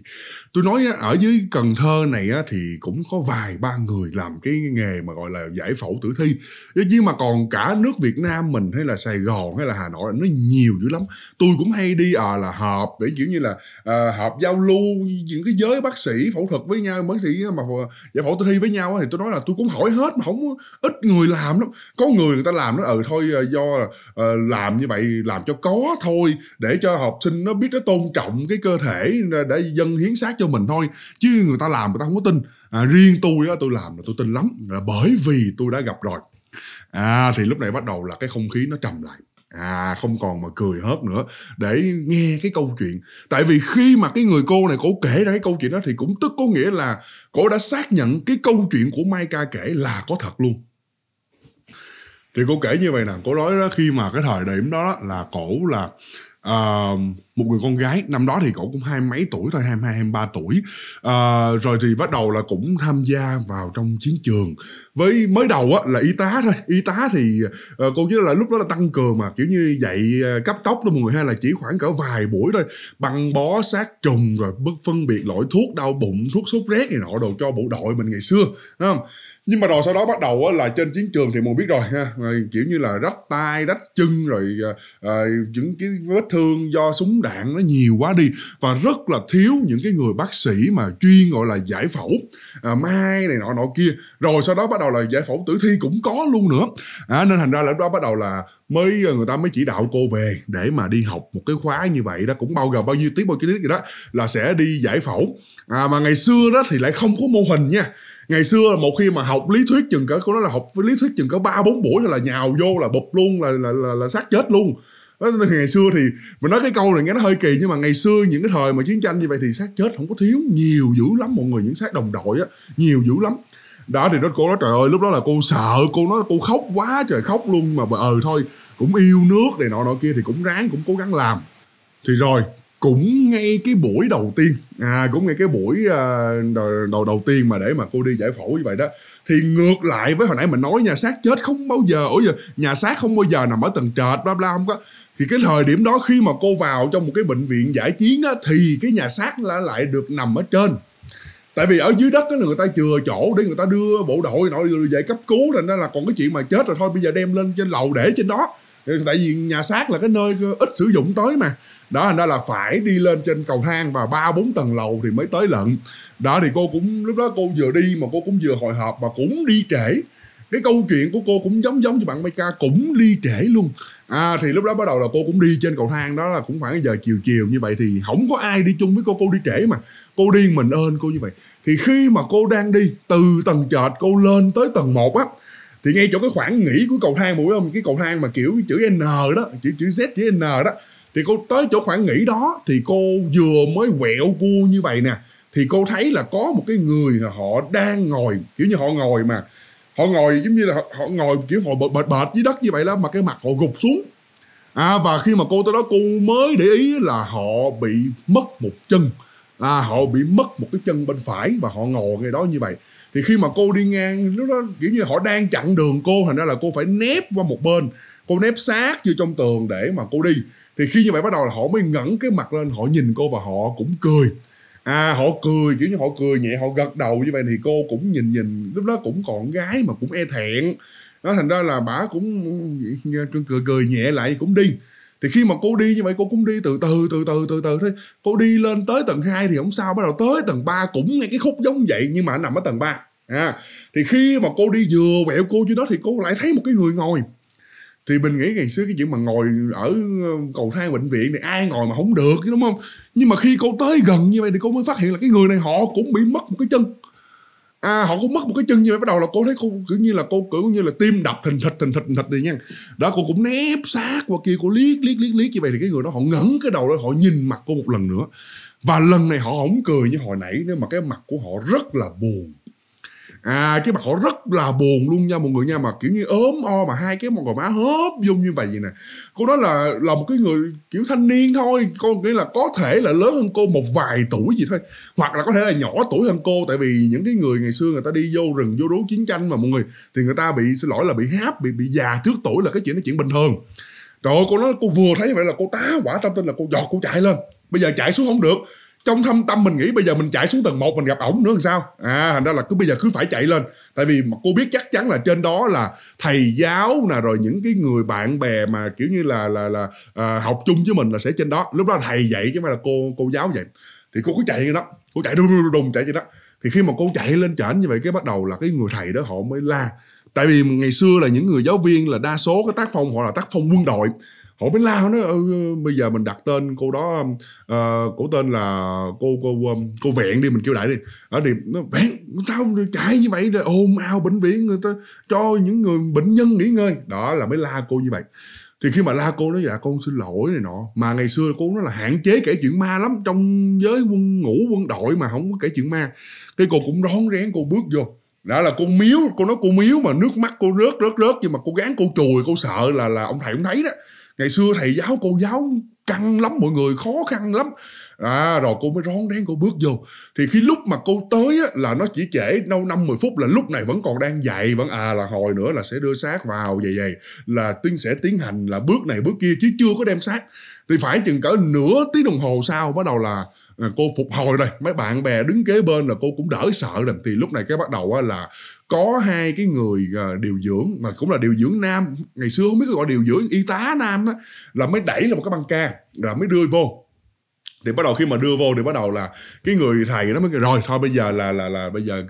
tôi nói ở dưới cần thơ này thì cũng có vài ba người làm cái nghề mà gọi là giải phẫu tử thi nhưng mà còn cả nước việt nam mình hay là sài gòn hay là hà nội nó nhiều dữ lắm tôi cũng hay đi à, là họp để kiểu như là à, họp giao lưu những cái giới bác sĩ phẫu thuật với nhau bác sĩ mà giải phẫu tử thi với nhau thì tôi nói là tôi cũng hỏi hết mà không ít người làm lắm có người người ta làm nó ừ thôi do à, làm như vậy làm cho có thôi thôi để cho học sinh nó biết nó tôn trọng cái cơ thể để dân hiến xác cho mình thôi chứ người ta làm người ta không có tin à, riêng tôi đó tôi làm là tôi tin lắm là bởi vì tôi đã gặp rồi à thì lúc này bắt đầu là cái không khí nó trầm lại à không còn mà cười hớp nữa để nghe cái câu chuyện tại vì khi mà cái người cô này cổ kể ra cái câu chuyện đó thì cũng tức có nghĩa là cổ đã xác nhận cái câu chuyện của Mai Ca kể là có thật luôn thì cô kể như vậy nè cô nói đó khi mà cái thời điểm đó, đó là cổ là uh, một người con gái năm đó thì cổ cũng hai mấy tuổi thôi hai hai hai ba tuổi uh, rồi thì bắt đầu là cũng tham gia vào trong chiến trường với mới đầu á là y tá thôi y tá thì uh, cô nhớ là lúc đó là tăng cường mà kiểu như dạy cấp tốc cho mọi người hay là chỉ khoảng cỡ vài buổi thôi băng bó sát trùng rồi bất phân biệt loại thuốc đau bụng thuốc sốt rét này nọ đồ cho bộ đội mình ngày xưa đúng không nhưng mà rồi sau đó bắt đầu là trên chiến trường thì mình biết rồi ha kiểu như là rách tay rách chân rồi à, những cái vết thương do súng đạn nó nhiều quá đi và rất là thiếu những cái người bác sĩ mà chuyên gọi là giải phẫu à, mai này nọ nọ kia rồi sau đó bắt đầu là giải phẫu tử thi cũng có luôn nữa à, nên thành ra là đó bắt đầu là mới ờ, người ta mới chỉ đạo cô về để mà đi học một cái khóa như vậy đó cũng bao gồm bao nhiêu tiếng bao nhiêu tiếng gì đó là sẽ đi giải phẫu à, mà ngày xưa đó thì lại không có mô hình nha ngày xưa là một khi mà học lý thuyết chừng cỡ của nó là học với lý thuyết chừng cỡ ba bốn buổi là nhào vô là bụp luôn là là là, là xác chết luôn thì ngày xưa thì mình nói cái câu này nghe nó hơi kỳ nhưng mà ngày xưa những cái thời mà chiến tranh như vậy thì xác chết không có thiếu nhiều dữ lắm mọi người những xác đồng đội á nhiều dữ lắm đó thì nó cô nói trời ơi lúc đó là cô sợ cô nói cô khóc quá trời khóc luôn mà ờ ừ, thôi cũng yêu nước này nọ nọ kia thì cũng ráng cũng cố gắng làm thì rồi cũng ngay cái buổi đầu tiên à cũng ngay cái buổi à, đầu đầu, đầu tiên mà để mà cô đi giải phẫu như vậy đó thì ngược lại với hồi nãy mình nói nhà xác chết không bao giờ ở giờ nhà xác không bao giờ nằm ở tầng trệt bla bla không có thì cái thời điểm đó khi mà cô vào trong một cái bệnh viện giải chiến đó, thì cái nhà xác là lại được nằm ở trên tại vì ở dưới đất đó người ta chừa chỗ để người ta đưa bộ đội nội về cấp cứu nên là còn cái chuyện mà chết rồi thôi bây giờ đem lên trên lầu để trên đó tại vì nhà xác là cái nơi ít sử dụng tới mà đó nên là phải đi lên trên cầu thang và ba bốn tầng lầu thì mới tới lận đó thì cô cũng lúc đó cô vừa đi mà cô cũng vừa hồi hộp và cũng đi trễ cái câu chuyện của cô cũng giống giống như bạn Mika cũng đi trễ luôn à thì lúc đó bắt đầu là cô cũng đi trên cầu thang đó là cũng khoảng giờ chiều chiều như vậy thì không có ai đi chung với cô cô đi trễ mà cô đi mình ơn cô như vậy thì khi mà cô đang đi từ tầng trệt cô lên tới tầng 1 á thì ngay chỗ cái khoảng nghỉ của cầu thang mũi không cái cầu thang mà kiểu chữ N đó chữ chữ Z chữ N đó thì cô tới chỗ khoảng nghỉ đó thì cô vừa mới quẹo cua như vậy nè thì cô thấy là có một cái người họ đang ngồi kiểu như họ ngồi mà họ ngồi giống như là họ, ngồi kiểu họ bệt bệt bệt dưới đất như vậy đó mà cái mặt họ gục xuống à, và khi mà cô tới đó cô mới để ý là họ bị mất một chân à, họ bị mất một cái chân bên phải và họ ngồi ngay đó như vậy thì khi mà cô đi ngang lúc đó kiểu như họ đang chặn đường cô thành ra là cô phải nép qua một bên cô nép sát vô trong tường để mà cô đi thì khi như vậy bắt đầu là họ mới ngẩng cái mặt lên họ nhìn cô và họ cũng cười à họ cười kiểu như họ cười nhẹ họ gật đầu như vậy thì cô cũng nhìn nhìn lúc đó cũng còn gái mà cũng e thẹn đó thành ra là bả cũng ừ, cười cười nhẹ lại cũng đi thì khi mà cô đi như vậy cô cũng đi từ từ từ từ từ từ thôi cô đi lên tới tầng 2 thì không sao bắt đầu tới tầng 3 cũng nghe cái khúc giống vậy nhưng mà nằm ở tầng 3 à thì khi mà cô đi vừa vẹo cô trên đó thì cô lại thấy một cái người ngồi thì mình nghĩ ngày xưa cái chuyện mà ngồi ở ờ, cầu thang bệnh viện thì ai ngồi mà không được đúng không nhưng mà khi cô tới gần như vậy thì cô mới phát hiện là cái người này họ cũng bị mất một cái chân à họ cũng mất một cái chân như vậy bắt đầu là cô thấy cô kiểu như là cô kiểu như là tim đập thình thịch thình thịch thình thịch này nha đó cô cũng nép sát qua kia cô liếc liếc liếc liếc như vậy thì cái người đó họ ngẩn cái đầu đó họ nhìn mặt cô một lần nữa và lần này họ không cười như hồi nãy nữa mà cái mặt của họ rất là buồn à cái mặt họ rất là buồn luôn nha mọi người nha mà kiểu như ốm o mà hai cái mông gò má hớp dung như vậy vậy nè cô đó là là một cái người kiểu thanh niên thôi cô nghĩ là có thể là lớn hơn cô một vài tuổi gì thôi hoặc là có thể là nhỏ tuổi hơn cô tại vì những cái người ngày xưa người ta đi vô rừng vô rú chiến tranh mà mọi người thì người ta bị xin lỗi là bị háp bị bị già trước tuổi là cái chuyện nó chuyện bình thường trời ơi cô nói cô vừa thấy vậy là cô tá quả tâm tin là cô giọt cô chạy lên bây giờ chạy xuống không được trong thâm tâm mình nghĩ bây giờ mình chạy xuống tầng 1 mình gặp ổng nữa làm sao à thành ra là cứ bây giờ cứ phải chạy lên tại vì mà cô biết chắc chắn là trên đó là thầy giáo nè rồi những cái người bạn bè mà kiểu như là là là à, học chung với mình là sẽ trên đó lúc đó là thầy dạy chứ không phải là cô cô giáo vậy thì cô cứ chạy như đó cô chạy đùng đùng, đùng chạy như đó thì khi mà cô chạy lên trển như vậy cái bắt đầu là cái người thầy đó họ mới la tại vì ngày xưa là những người giáo viên là đa số cái tác phong họ là tác phong quân đội ở bên lao nó bây giờ mình đặt tên cô đó uh, cổ tên là cô cô um, cô vẹn đi mình kêu lại đi ở điểm nó vẹn sao chạy như vậy rồi ồn ào bệnh viện người ta cho những người bệnh nhân nghỉ ngơi đó là mới la cô như vậy thì khi mà la cô nó dạ con xin lỗi này nọ mà ngày xưa cô nó là hạn chế kể chuyện ma lắm trong giới quân ngũ quân đội mà không có kể chuyện ma cái cô cũng rón rén cô bước vô đó là cô miếu cô nói cô miếu mà nước mắt cô rớt rớt rớt nhưng mà cô gán cô chùi cô sợ là là ông thầy cũng thấy đó ngày xưa thầy giáo cô giáo căng lắm mọi người khó khăn lắm à rồi cô mới rón rén cô bước vô thì khi lúc mà cô tới á, là nó chỉ trễ đâu năm mười phút là lúc này vẫn còn đang dạy vẫn à là hồi nữa là sẽ đưa xác vào vậy vậy là tiên sẽ tiến hành là bước này bước kia chứ chưa có đem xác thì phải chừng cỡ nửa tiếng đồng hồ sau bắt đầu là À, cô phục hồi rồi mấy bạn bè đứng kế bên là cô cũng đỡ sợ rồi thì lúc này cái bắt đầu là có hai cái người à, điều dưỡng mà cũng là điều dưỡng nam ngày xưa không biết gọi điều dưỡng y tá nam đó là mới đẩy là một cái băng ca là mới đưa vô thì bắt đầu khi mà đưa vô thì bắt đầu là cái người thầy nó mới rồi thôi bây giờ là là là bây giờ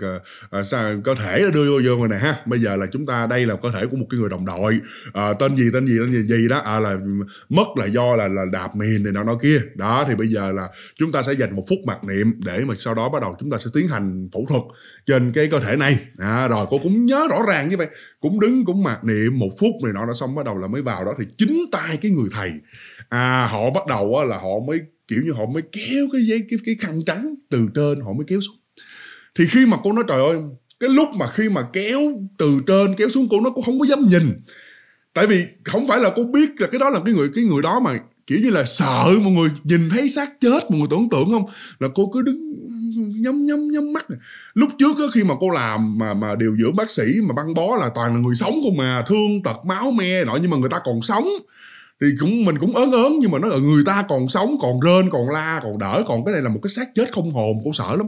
à, sao cơ thể nó đưa vô vô rồi nè ha bây giờ là chúng ta đây là cơ thể của một cái người đồng đội à, tên gì tên gì tên gì gì đó à, là mất là do là là đạp miền này nọ nọ kia đó thì bây giờ là chúng ta sẽ dành một phút mặc niệm để mà sau đó bắt đầu chúng ta sẽ tiến hành phẫu thuật trên cái cơ thể này à, rồi cô cũng nhớ rõ ràng như vậy cũng đứng cũng mặc niệm một phút này nọ đã xong bắt đầu là mới vào đó thì chính tay cái người thầy à họ bắt đầu là họ mới kiểu như họ mới kéo cái giấy cái, cái khăn trắng từ trên họ mới kéo xuống thì khi mà cô nói trời ơi cái lúc mà khi mà kéo từ trên kéo xuống cô nó cũng không có dám nhìn tại vì không phải là cô biết là cái đó là cái người cái người đó mà kiểu như là sợ mọi người nhìn thấy xác chết mọi người tưởng tượng không là cô cứ đứng nhắm nhắm nhắm mắt này. lúc trước đó, khi mà cô làm mà mà điều dưỡng bác sĩ mà băng bó là toàn là người sống không mà thương tật máu me nọ nhưng mà người ta còn sống thì cũng mình cũng ớn ớn nhưng mà nó là người ta còn sống còn rên còn la còn đỡ còn cái này là một cái xác chết không hồn cô sợ lắm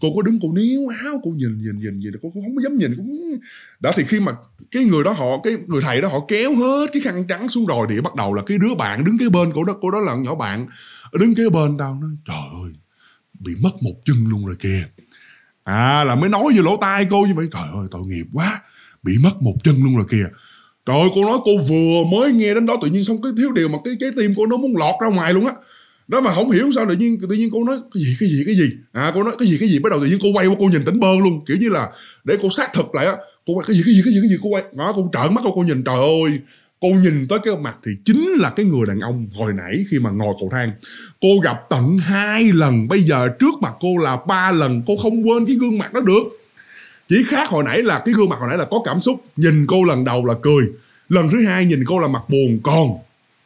cô có đứng cô níu áo cô nhìn nhìn nhìn nhìn cô cũng không dám nhìn cũng đã thì khi mà cái người đó họ cái người thầy đó họ kéo hết cái khăn trắng xuống rồi thì bắt đầu là cái đứa bạn đứng kế bên cô đó cô đó là nhỏ bạn đứng kế bên tao nó trời ơi bị mất một chân luôn rồi kìa à là mới nói vô lỗ tai cô như vậy trời ơi tội nghiệp quá bị mất một chân luôn rồi kìa trời ơi cô nói cô vừa mới nghe đến đó tự nhiên xong cái thiếu điều mà cái trái tim cô nó muốn lọt ra ngoài luôn á đó mà không hiểu sao tự nhiên tự nhiên cô nói cái gì cái gì cái gì à cô nói cái gì cái gì bắt đầu tự nhiên cô quay qua cô nhìn tỉnh bơn luôn kiểu như là để cô xác thực lại á cô quay cái gì cái gì cái gì cái gì cô quay nó cô trợn mắt cô cô nhìn trời ơi cô nhìn tới cái mặt thì chính là cái người đàn ông hồi nãy khi mà ngồi cầu thang cô gặp tận hai lần bây giờ trước mặt cô là ba lần cô không quên cái gương mặt đó được chỉ khác hồi nãy là cái gương mặt hồi nãy là có cảm xúc nhìn cô lần đầu là cười lần thứ hai nhìn cô là mặt buồn còn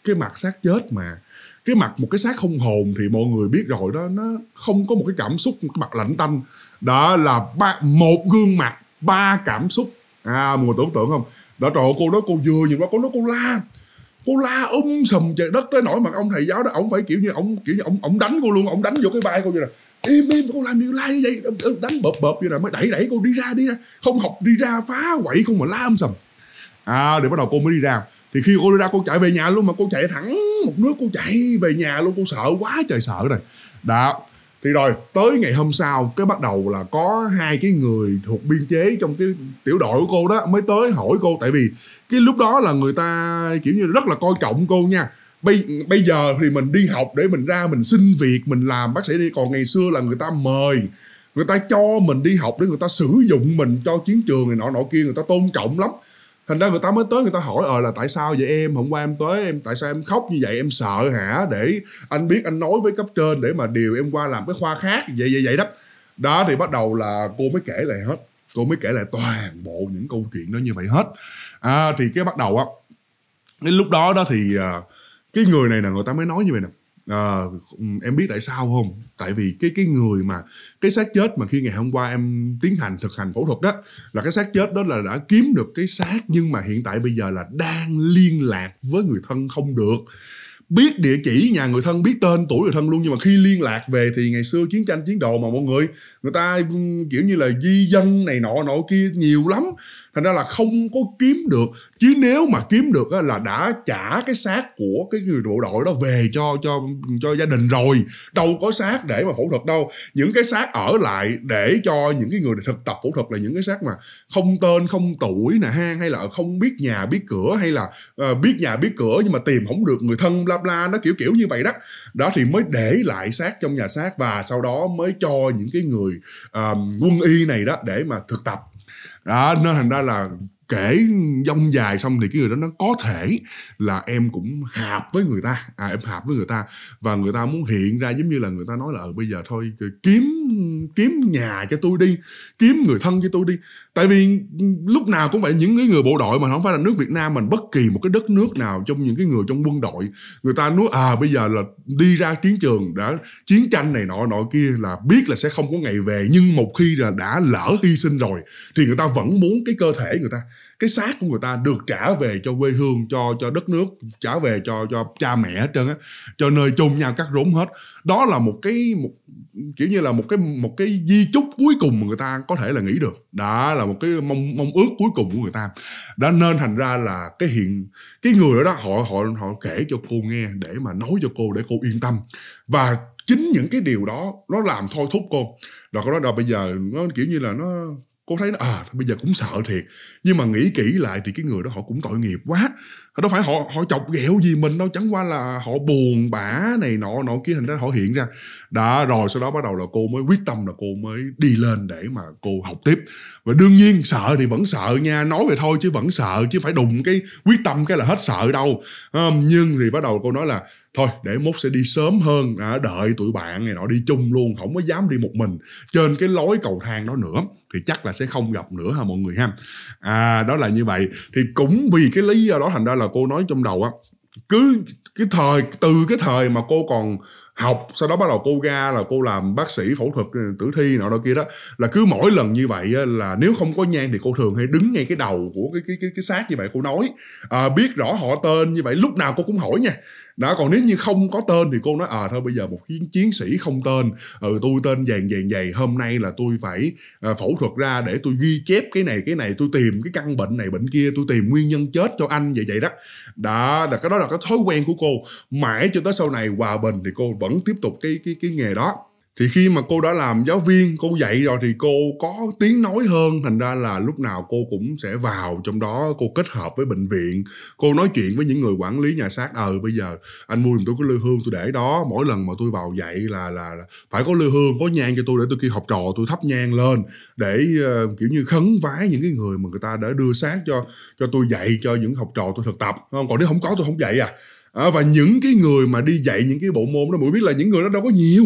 cái mặt xác chết mà cái mặt một cái xác không hồn thì mọi người biết rồi đó nó không có một cái cảm xúc một cái mặt lạnh tanh đó là ba, một gương mặt ba cảm xúc à mọi người tưởng tượng không đó trời ơi, cô đó cô vừa nhìn qua cô nói cô la cô la um sùm trời đất tới nỗi mà ông thầy giáo đó ông phải kiểu như ông kiểu như ông ông đánh cô luôn ông đánh vô cái vai cô như là im im con làm gì la như vậy đánh bợp bợp như là mới đẩy đẩy con đi ra đi ra không học đi ra phá quậy không mà la âm sầm à để bắt đầu cô mới đi ra thì khi cô đi ra cô chạy về nhà luôn mà cô chạy thẳng một nước cô chạy về nhà luôn cô sợ quá trời sợ rồi đó thì rồi tới ngày hôm sau cái bắt đầu là có hai cái người thuộc biên chế trong cái tiểu đội của cô đó mới tới hỏi cô tại vì cái lúc đó là người ta kiểu như rất là coi trọng cô nha bây bây giờ thì mình đi học để mình ra mình xin việc mình làm bác sĩ đi còn ngày xưa là người ta mời người ta cho mình đi học để người ta sử dụng mình cho chiến trường này nọ nọ kia người ta tôn trọng lắm thành ra người ta mới tới người ta hỏi ờ là tại sao vậy em hôm qua em tới em tại sao em khóc như vậy em sợ hả để anh biết anh nói với cấp trên để mà điều em qua làm cái khoa khác vậy vậy vậy đó đó thì bắt đầu là cô mới kể lại hết cô mới kể lại toàn bộ những câu chuyện đó như vậy hết à, thì cái bắt đầu á cái lúc đó đó thì uh, cái người này là người ta mới nói như vậy nè à, ừ, em biết tại sao không tại vì cái cái người mà cái xác chết mà khi ngày hôm qua em tiến hành thực hành phẫu thuật đó là cái xác chết đó là đã kiếm được cái xác nhưng mà hiện tại bây giờ là đang liên lạc với người thân không được biết địa chỉ nhà người thân biết tên tuổi người thân luôn nhưng mà khi liên lạc về thì ngày xưa chiến tranh chiến đồ mà mọi người người ta ừ, kiểu như là di dân này nọ nọ kia nhiều lắm thành ra là không có kiếm được chứ nếu mà kiếm được á, là đã trả cái xác của cái người bộ đội đó về cho cho cho gia đình rồi đâu có xác để mà phẫu thuật đâu những cái xác ở lại để cho những cái người thực tập phẫu thuật là những cái xác mà không tên không tuổi nè hang hay là không biết nhà biết cửa hay là uh, biết nhà biết cửa nhưng mà tìm không được người thân bla bla nó kiểu kiểu như vậy đó đó thì mới để lại xác trong nhà xác và sau đó mới cho những cái người uh, quân y này đó để mà thực tập đó nó thành ra là kể dông dài xong thì cái người đó nó có thể là em cũng hợp với người ta à em hợp với người ta và người ta muốn hiện ra giống như là người ta nói là ừ bây giờ thôi kiếm kiếm nhà cho tôi đi kiếm người thân cho tôi đi tại vì lúc nào cũng vậy những cái người bộ đội mà không phải là nước Việt Nam mình bất kỳ một cái đất nước nào trong những cái người trong quân đội người ta nói à bây giờ là đi ra chiến trường đã chiến tranh này nọ nọ kia là biết là sẽ không có ngày về nhưng một khi là đã lỡ hy sinh rồi thì người ta vẫn muốn cái cơ thể người ta cái xác của người ta được trả về cho quê hương cho cho đất nước trả về cho cho cha mẹ hết trơn á cho nơi chung nhau cắt rốn hết đó là một cái một kiểu như là một cái một cái di chúc cuối cùng mà người ta có thể là nghĩ được đó là một cái mong mong ước cuối cùng của người ta đã nên thành ra là cái hiện cái người đó đó họ họ họ kể cho cô nghe để mà nói cho cô để cô yên tâm và chính những cái điều đó nó làm thôi thúc cô rồi cô nói là bây giờ nó kiểu như là nó cô thấy à bây giờ cũng sợ thiệt nhưng mà nghĩ kỹ lại thì cái người đó họ cũng tội nghiệp quá đâu phải họ họ chọc ghẹo gì mình đâu chẳng qua là họ buồn bã này nọ nọ kia thành ra họ hiện ra đã rồi sau đó bắt đầu là cô mới quyết tâm là cô mới đi lên để mà cô học tiếp và đương nhiên sợ thì vẫn sợ nha nói vậy thôi chứ vẫn sợ chứ phải đùng cái quyết tâm cái là hết sợ đâu à, nhưng thì bắt đầu cô nói là thôi để mốt sẽ đi sớm hơn à, đợi tụi bạn này nọ đi chung luôn không có dám đi một mình trên cái lối cầu thang đó nữa thì chắc là sẽ không gặp nữa ha mọi người ha à đó là như vậy thì cũng vì cái lý do đó thành ra là cô nói trong đầu á cứ cái thời từ cái thời mà cô còn học sau đó bắt đầu cô ra là cô làm bác sĩ phẫu thuật ừ, tử thi nọ đó kia đó là cứ mỗi lần như vậy á, là nếu không có nhang thì cô thường hay đứng ngay cái đầu của cái cái cái, cái xác như vậy cô nói à, biết rõ họ tên như vậy lúc nào cô cũng hỏi nha đã còn nếu như không có tên thì cô nói à thôi bây giờ một chiến chiến sĩ không tên ừ tôi tên vàng vàng dày hôm nay là tôi phải à, phẫu thuật ra để tôi ghi chép cái này cái này tôi tìm cái căn bệnh này bệnh kia tôi tìm nguyên nhân chết cho anh vậy vậy đó đó là cái đó là cái thói quen của cô mãi cho tới sau này hòa bình thì cô vẫn tiếp tục cái cái cái nghề đó thì khi mà cô đã làm giáo viên cô dạy rồi thì cô có tiếng nói hơn thành ra là lúc nào cô cũng sẽ vào trong đó cô kết hợp với bệnh viện cô nói chuyện với những người quản lý nhà xác ờ bây giờ anh mua giùm tôi cái lư hương tôi để đó mỗi lần mà tôi vào dạy là là, là phải có lư hương có nhang cho tôi để tôi khi học trò tôi thắp nhang lên để uh, kiểu như khấn vái những cái người mà người ta đã đưa xác cho cho tôi dạy cho những học trò tôi thực tập không ờ, còn nếu không có tôi không dạy à, à và những cái người mà đi dạy những cái bộ môn đó mọi biết là những người đó đâu có nhiều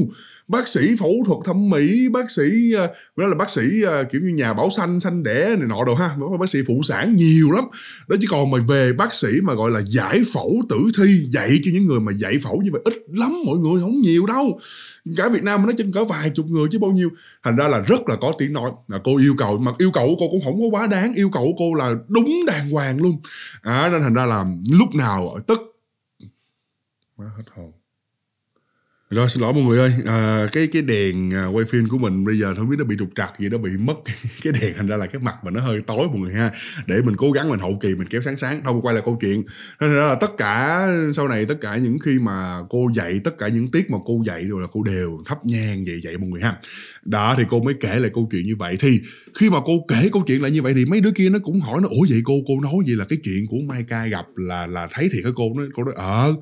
bác sĩ phẫu thuật thẩm mỹ bác sĩ đó ờ, là bác sĩ ờ, kiểu như nhà bảo xanh xanh đẻ này nọ đồ ha bác sĩ phụ sản nhiều lắm đó chứ còn mà về bác sĩ mà gọi là giải phẫu tử thi dạy cho những người mà giải phẫu như vậy ít lắm mọi người không nhiều đâu cả Việt Nam nó trên cả vài chục người chứ bao nhiêu thành ra là rất là có tiếng nói là cô yêu cầu mà yêu cầu của cô cũng không có quá đáng yêu cầu của cô là đúng đàng hoàng luôn à, nên thành ra là lúc nào ở tất má hết hồn rồi xin lỗi mọi người ơi à, cái cái đèn à, quay phim của mình bây giờ không biết nó bị trục trặc gì nó bị mất cái đèn thành ra là cái mặt mà nó hơi tối mọi người ha để mình cố gắng mình hậu kỳ mình kéo sáng sáng Thôi quay lại câu chuyện nên là tất cả sau này tất cả những khi mà cô dạy tất cả những tiết mà cô dạy rồi là cô đều thắp nhang vậy vậy mọi người ha đó thì cô mới kể lại câu chuyện như vậy thì khi mà cô kể câu chuyện lại như vậy thì mấy đứa kia nó cũng hỏi nó ủa vậy cô cô nói vậy là cái chuyện của mai ca gặp là là thấy thiệt hả cô nó cô nói ờ à,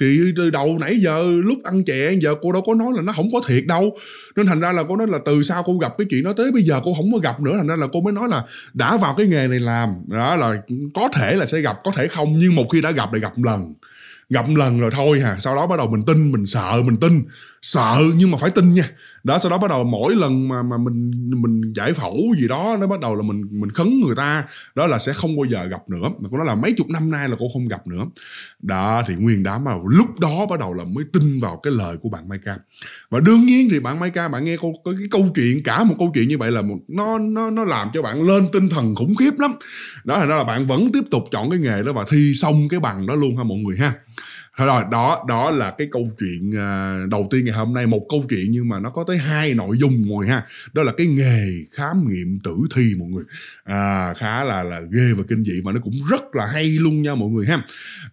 thì từ đầu nãy giờ lúc ăn chè giờ cô đâu có nói là nó không có thiệt đâu nên thành ra là cô nói là từ sau cô gặp cái chuyện đó tới bây giờ cô không có gặp nữa thành ra là cô mới nói là đã vào cái nghề này làm đó là có thể là sẽ gặp có thể không nhưng một khi đã gặp thì gặp một lần gặp một lần rồi thôi hà sau đó bắt đầu mình tin mình sợ mình tin sợ nhưng mà phải tin nha đó sau đó bắt đầu mỗi lần mà mà mình mình giải phẫu gì đó nó bắt đầu là mình mình khấn người ta đó là sẽ không bao giờ gặp nữa mà cô nói là mấy chục năm nay là cô không gặp nữa đó thì nguyên đám mà lúc đó bắt đầu là mới tin vào cái lời của bạn Mai và đương nhiên thì bạn Mai bạn nghe cô có cái câu chuyện cả một câu chuyện như vậy là một nó nó nó làm cho bạn lên tinh thần khủng khiếp lắm đó là đó là bạn vẫn tiếp tục chọn cái nghề đó và thi xong cái bằng đó luôn ha mọi người ha thôi rồi đó đó là cái câu chuyện à, đầu tiên ngày hôm nay một câu chuyện nhưng mà nó có tới hai nội dung rồi ha đó là cái nghề khám nghiệm tử thi mọi người à, khá là là ghê và kinh dị mà nó cũng rất là hay luôn nha mọi người ha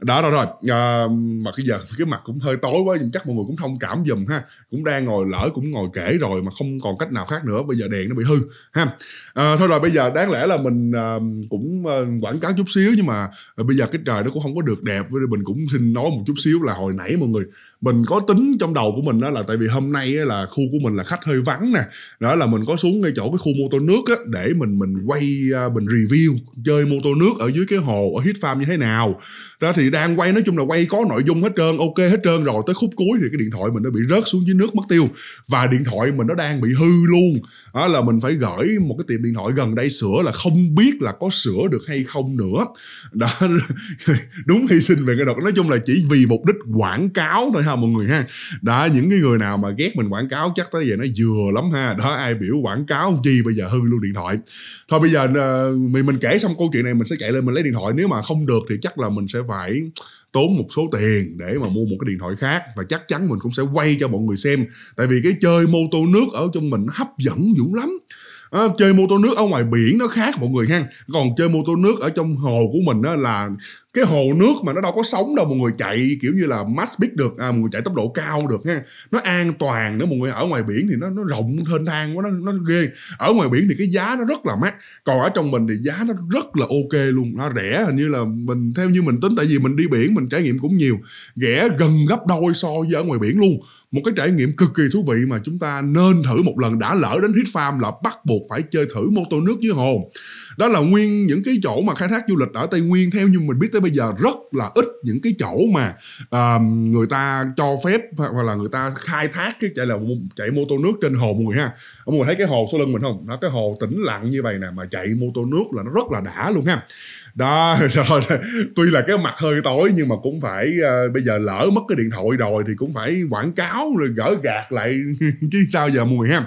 đó rồi rồi à, mà bây giờ cái mặt cũng hơi tối quá chắc mọi người cũng thông cảm dùm ha cũng đang ngồi lỡ cũng ngồi kể rồi mà không còn cách nào khác nữa bây giờ đèn nó bị hư ha à, thôi rồi bây giờ đáng lẽ là mình à, cũng à, quảng cáo chút xíu nhưng mà bây giờ cái trời nó cũng không có được đẹp với mình cũng xin nói một chút chút xíu là hồi nãy mọi người mình có tính trong đầu của mình đó là tại vì hôm nay là khu của mình là khách hơi vắng nè đó là mình có xuống ngay chỗ cái khu mô tô nước á để mình mình quay à, mình review chơi mô tô nước ở dưới cái hồ ở hit farm như thế nào đó thì đang quay nói chung là quay có nội dung hết trơn ok hết trơn rồi tới khúc cuối thì cái điện thoại mình nó bị rớt xuống dưới nước mất tiêu và điện thoại mình nó đang bị hư luôn đó là mình phải gửi một cái tiệm điện thoại gần đây sửa là không biết là có sửa được hay không nữa đó đúng hy sinh về cái đợt nói chung là chỉ vì mục đích quảng cáo thôi ha mọi người ha Đã những cái người nào mà ghét mình quảng cáo chắc tới giờ nó vừa lắm ha đó ai biểu quảng cáo chi bây giờ hư luôn điện thoại thôi bây giờ ờ, mình mình kể xong câu chuyện này mình sẽ chạy lên mình lấy điện thoại nếu mà không được thì chắc là mình sẽ phải tốn một số tiền để mà mua một cái điện thoại khác và chắc chắn mình cũng sẽ quay cho mọi người xem tại vì cái chơi mô tô nước ở trong mình hấp dẫn dữ lắm à, chơi mô tô nước ở ngoài biển nó khác mọi người ha còn chơi mô tô nước ở trong hồ của mình á là cái hồ nước mà nó đâu có sống đâu mọi người chạy kiểu như là max speed được à, mọi người chạy tốc độ cao được ha nó an toàn nữa mọi người ở ngoài biển thì nó nó rộng thênh thang quá nó nó ghê ở ngoài biển thì cái giá nó rất là mắc còn ở trong mình thì giá nó rất là ok luôn nó rẻ hình như là mình theo như mình tính tại vì mình đi biển mình trải nghiệm cũng nhiều rẻ gần gấp đôi so với ở ngoài biển luôn một cái trải nghiệm cực kỳ thú vị mà chúng ta nên thử một lần đã lỡ đến hit farm là bắt buộc phải chơi thử mô tô nước dưới hồ đó là nguyên những cái chỗ mà khai thác du lịch ở tây nguyên theo như mình biết tới bây giờ rất là ít những cái chỗ mà uh, người ta cho phép hoặc là người ta khai thác cái chạy là chạy mô tô nước trên hồ mọi người ha mọi người thấy cái hồ sau lưng mình không nó cái hồ tĩnh lặng như vậy nè mà chạy mô tô nước là nó rất là đã luôn ha đó rồi tuy là cái mặt hơi tối nhưng mà cũng phải uh, bây giờ lỡ mất cái điện thoại rồi thì cũng phải quảng cáo rồi gỡ gạt lại chứ sao giờ mọi người ha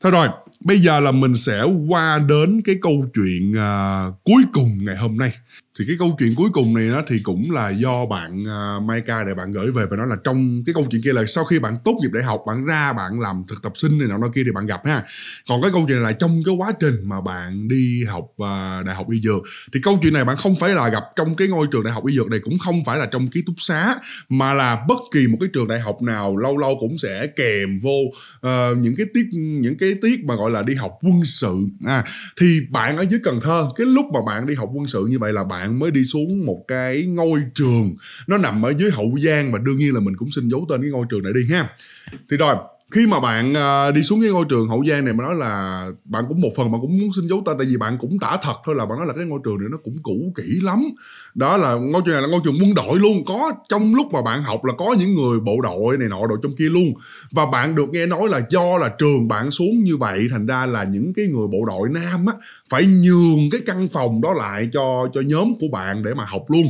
thôi rồi bây giờ là mình sẽ qua đến cái câu chuyện à, cuối cùng ngày hôm nay thì cái câu chuyện cuối cùng này đó thì cũng là do bạn uh, Maika để bạn gửi về và nói là trong cái câu chuyện kia là sau khi bạn tốt nghiệp đại học bạn ra bạn làm thực tập sinh này nọ kia thì bạn gặp ha còn cái câu chuyện này là trong cái quá trình mà bạn đi học uh, đại học y dược thì câu chuyện này bạn không phải là gặp trong cái ngôi trường đại học y dược này cũng không phải là trong ký túc xá mà là bất kỳ một cái trường đại học nào lâu lâu cũng sẽ kèm vô uh, những cái tiết những cái tiết mà gọi là đi học quân sự à, thì bạn ở dưới Cần Thơ cái lúc mà bạn đi học quân sự như vậy là bạn bạn mới đi xuống một cái ngôi trường nó nằm ở dưới hậu giang và đương nhiên là mình cũng xin giấu tên cái ngôi trường này đi ha thì rồi khi mà bạn ờ, đi xuống cái ngôi trường hậu giang này mà nói là bạn cũng một phần bạn cũng muốn xin dấu tên tại vì bạn cũng tả thật thôi là bạn nói là cái ngôi trường này nó cũng cũ kỹ lắm đó là ngôi trường này là ngôi trường quân đội luôn có trong lúc mà bạn học là có những người bộ đội này nọ đội trong kia luôn và bạn được nghe nói là do là trường bạn xuống như vậy thành ra là những cái người bộ đội nam á phải nhường cái căn phòng đó lại cho cho nhóm của bạn để mà học luôn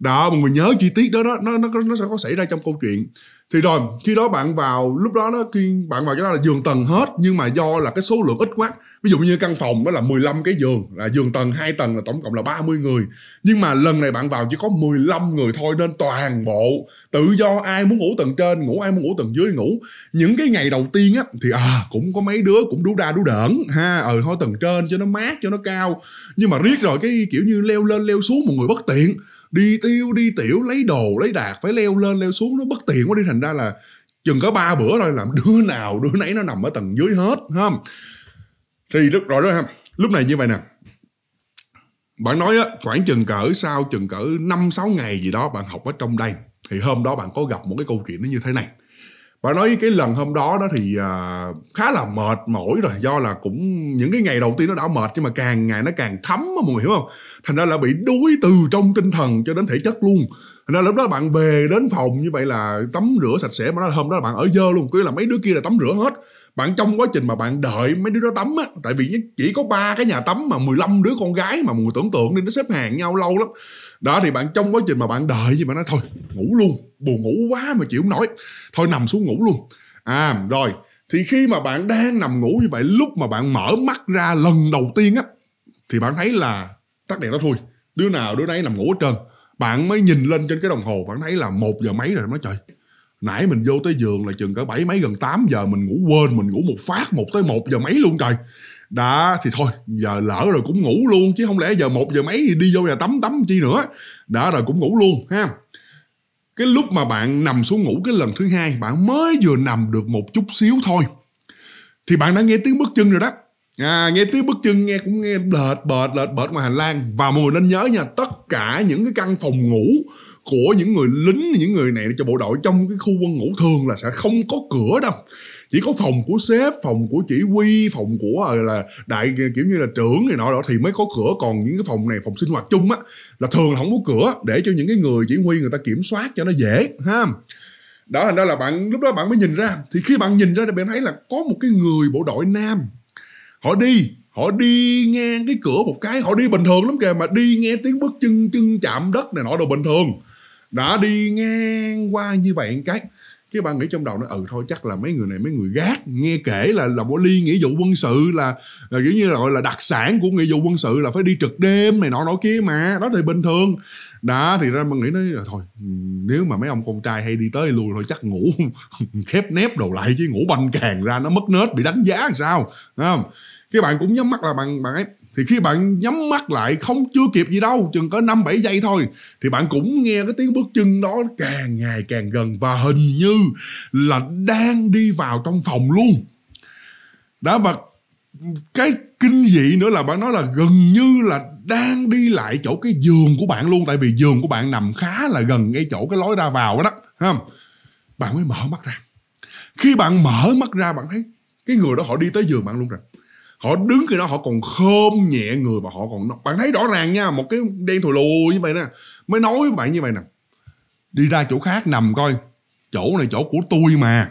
đó mọi người nhớ chi tiết đó đó nó nó nó sẽ có xảy ra trong câu chuyện thì rồi khi đó bạn vào lúc đó đó khi bạn vào cái đó là giường tầng hết nhưng mà do là cái số lượng ít quá ví dụ như căn phòng đó là 15 cái giường là giường tầng hai tầng là tổng cộng là 30 người nhưng mà lần này bạn vào chỉ có 15 người thôi nên toàn bộ tự do ai muốn ngủ tầng trên ngủ ai muốn ngủ tầng dưới ngủ những cái ngày đầu tiên á thì à cũng có mấy đứa cũng đú đa đú đỡn ha ờ ừ, thôi tầng trên cho nó mát cho nó cao nhưng mà riết rồi cái kiểu như leo lên leo xuống một người bất tiện đi tiêu đi tiểu lấy đồ lấy đạc phải leo lên leo xuống nó bất tiện quá đi thành ra là chừng có ba bữa thôi làm đứa nào đứa nấy nó nằm ở tầng dưới hết không thì rất rồi đó ha lúc này như vậy nè bạn nói á khoảng chừng cỡ sau chừng cỡ năm sáu ngày gì đó bạn học ở trong đây thì hôm đó bạn có gặp một cái câu chuyện nó như thế này bạn nói cái lần hôm đó đó thì uh, khá là mệt mỏi rồi do là cũng những cái ngày đầu tiên nó đã mệt nhưng mà càng ngày nó càng thấm mà mọi người hiểu không thành ra là bị đuối từ trong tinh thần cho đến thể chất luôn thành ra lúc đó bạn về đến phòng như vậy là tắm rửa sạch sẽ mà đó hôm đó là bạn ở dơ luôn cứ là mấy đứa kia là tắm rửa hết bạn trong quá trình mà bạn đợi mấy đứa đó tắm á tại vì chỉ có ba cái nhà tắm mà 15 đứa con gái mà người tưởng tượng nên nó xếp hàng nhau lâu lắm đó thì bạn trong quá trình mà bạn đợi gì mà nói thôi ngủ luôn buồn ngủ quá mà chịu không nổi thôi nằm xuống ngủ luôn à rồi thì khi mà bạn đang nằm ngủ như vậy lúc mà bạn mở mắt ra lần đầu tiên á thì bạn thấy là tắt đèn đó thôi đứa nào đứa nấy nằm ngủ hết trơn bạn mới nhìn lên trên cái đồng hồ bạn thấy là một giờ mấy rồi nói trời nãy mình vô tới giường là chừng cả bảy mấy gần 8 giờ mình ngủ quên mình ngủ một phát một tới một giờ mấy luôn trời đã thì thôi giờ lỡ rồi cũng ngủ luôn chứ không lẽ giờ một giờ mấy thì đi vô nhà tắm tắm chi nữa đã rồi cũng ngủ luôn ha cái lúc mà bạn nằm xuống ngủ cái lần thứ hai bạn mới vừa nằm được một chút xíu thôi thì bạn đã nghe tiếng bước chân rồi đó à, nghe tiếng bước chân nghe cũng nghe lệt bệt lệt bệt ngoài hành lang và mọi người nên nhớ nha tất cả những cái căn phòng ngủ của những người lính những người này cho bộ đội trong cái khu quân ngủ thường là sẽ không có cửa đâu chỉ có phòng của sếp phòng của chỉ huy phòng của ờ, là đại kiểu như là trưởng này nọ đó thì mới có cửa còn những cái phòng này phòng sinh hoạt chung á là thường là không có cửa để cho những cái người chỉ huy người ta kiểm soát cho nó dễ ha đó là ra là bạn lúc đó bạn mới nhìn ra thì khi bạn nhìn ra thì bạn thấy là có một cái người bộ đội nam họ đi họ đi ngang cái cửa một cái họ đi bình thường lắm kìa mà đi nghe tiếng bước chân chân chạm đất này nọ đồ bình thường đã đi ngang qua như vậy một cái cái ba nghĩ trong đầu nó ừ thôi chắc là mấy người này mấy người gác nghe kể là là bỏ liên nghĩa vụ quân sự là, là kiểu như là gọi là đặc sản của nghĩa vụ quân sự là phải đi trực đêm này nọ nọ kia mà đó thì bình thường đó thì ra mình nghĩ nói thôi nếu mà mấy ông con trai hay đi tới lui thôi chắc ngủ khép nép đồ lại chứ ngủ banh càng ra nó mất nết bị đánh giá làm sao không cái bạn cũng nhắm mắt là bằng bạn ấy thì khi bạn nhắm mắt lại không chưa kịp gì đâu chừng có năm bảy giây thôi thì bạn cũng nghe cái tiếng bước chân đó càng ngày càng gần và hình như là đang đi vào trong phòng luôn đã và cái kinh dị nữa là bạn nói là gần như là đang đi lại chỗ cái giường của bạn luôn tại vì giường của bạn nằm khá là gần ngay chỗ cái lối ra vào đó không bạn mới mở mắt ra khi bạn mở mắt ra bạn thấy cái người đó họ đi tới giường bạn luôn rồi họ đứng cái đó họ còn khom nhẹ người và họ còn bạn thấy rõ ràng nha một cái đen thùi lùi như vậy nè mới nói với bạn như vậy nè đi ra chỗ khác nằm coi chỗ này chỗ của tôi mà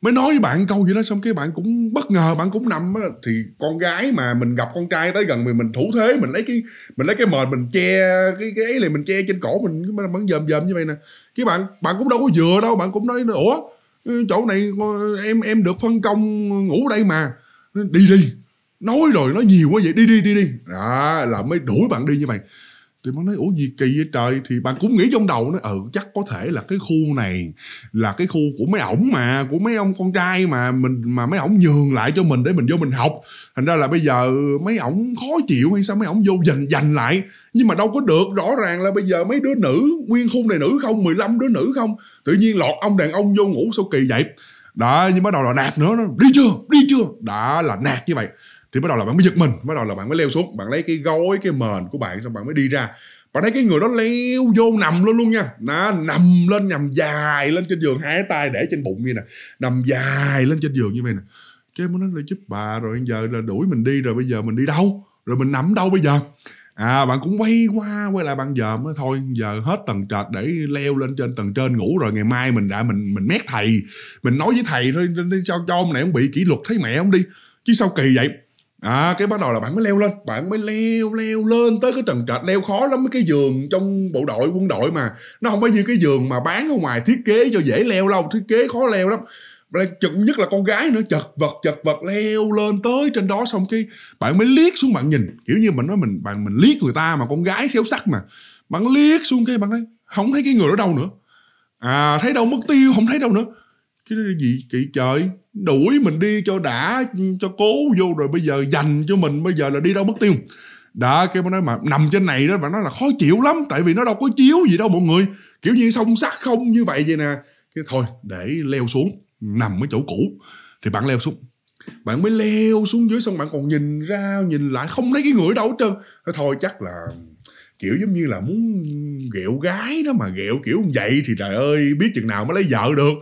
mới nói với bạn câu gì đó xong cái bạn cũng bất ngờ bạn cũng nằm á thì con gái mà mình gặp con trai tới gần mình mình thủ thế mình lấy cái mình lấy cái mền mình che cái cái ấy này mình che trên cổ mình vẫn dòm dòm như vậy nè cái bạn bạn cũng đâu có vừa đâu bạn cũng nói ủa ừ, chỗ này ờ, em em được phân công ngủ đây mà nó đi đi nói rồi nói nhiều quá vậy đi đi đi đi đó là mới đuổi bạn đi như vậy thì bạn nói ủa gì kỳ vậy trời thì bạn cũng nghĩ trong đầu nó ừ chắc có thể là cái khu này là cái khu của mấy ổng mà của mấy ông con trai mà mình mà mấy ổng nhường lại cho mình để mình vô mình học thành ra là bây giờ mấy ổng khó chịu hay sao mấy ổng vô giành giành lại nhưng mà đâu có được rõ ràng là bây giờ mấy đứa nữ nguyên khu này nữ không 15 đứa nữ không tự nhiên lọt ông đàn ông vô ngủ sao kỳ vậy đó nhưng bắt đầu là nạt nữa nó đi chưa đi chưa đã là nạt như vậy thì bắt đầu là bạn mới giật mình bắt đầu là bạn mới leo xuống bạn lấy cái gói cái mền của bạn xong bạn mới đi ra bạn thấy cái người đó leo vô nằm luôn luôn nha nó nằm lên nằm dài lên trên giường hai tay để trên bụng như nè nằm dài lên trên giường như vậy nè cái mới nói là giúp bà rồi giờ là đuổi mình đi rồi bây giờ mình đi đâu rồi mình nằm đâu bây giờ à bạn cũng quay qua quay lại bạn giờ mới thôi giờ hết tầng trệt để leo lên trên tầng trên ngủ rồi ngày mai mình đã mình mình mét thầy mình nói với thầy thôi sao cho ông này ông bị kỷ luật thấy mẹ ông đi chứ sao kỳ vậy à cái bắt đầu là bạn mới leo lên bạn mới leo leo lên tới cái tầng trệt leo khó lắm mấy cái giường trong bộ đội quân đội mà nó không phải như cái giường mà bán ở ngoài thiết kế cho dễ leo lâu thiết kế khó leo lắm lại chật nhất là con gái nữa chật vật chật vật leo lên tới trên đó xong cái bạn mới liếc xuống bạn nhìn kiểu như mình nói mình bạn mình liếc người ta mà con gái xéo sắc mà bạn liếc xuống cái bạn thấy không thấy cái người đó đâu nữa à thấy đâu mất tiêu không thấy đâu nữa cái gì kỳ trời đuổi mình đi cho đã cho cố vô rồi bây giờ dành cho mình bây giờ là đi đâu mất tiêu đó cái bạn nói mà nằm trên này đó bạn nói là khó chịu lắm tại vì nó đâu có chiếu gì đâu mọi người kiểu như song sắc không như vậy vậy nè cái thôi để leo xuống nằm ở chỗ cũ thì bạn leo xuống bạn mới leo xuống dưới xong bạn còn nhìn ra nhìn lại không thấy cái người đâu hết trơn thôi chắc là kiểu giống như là muốn ghẹo gái đó mà ghẹo kiểu vậy thì trời ơi biết chừng nào mới lấy vợ được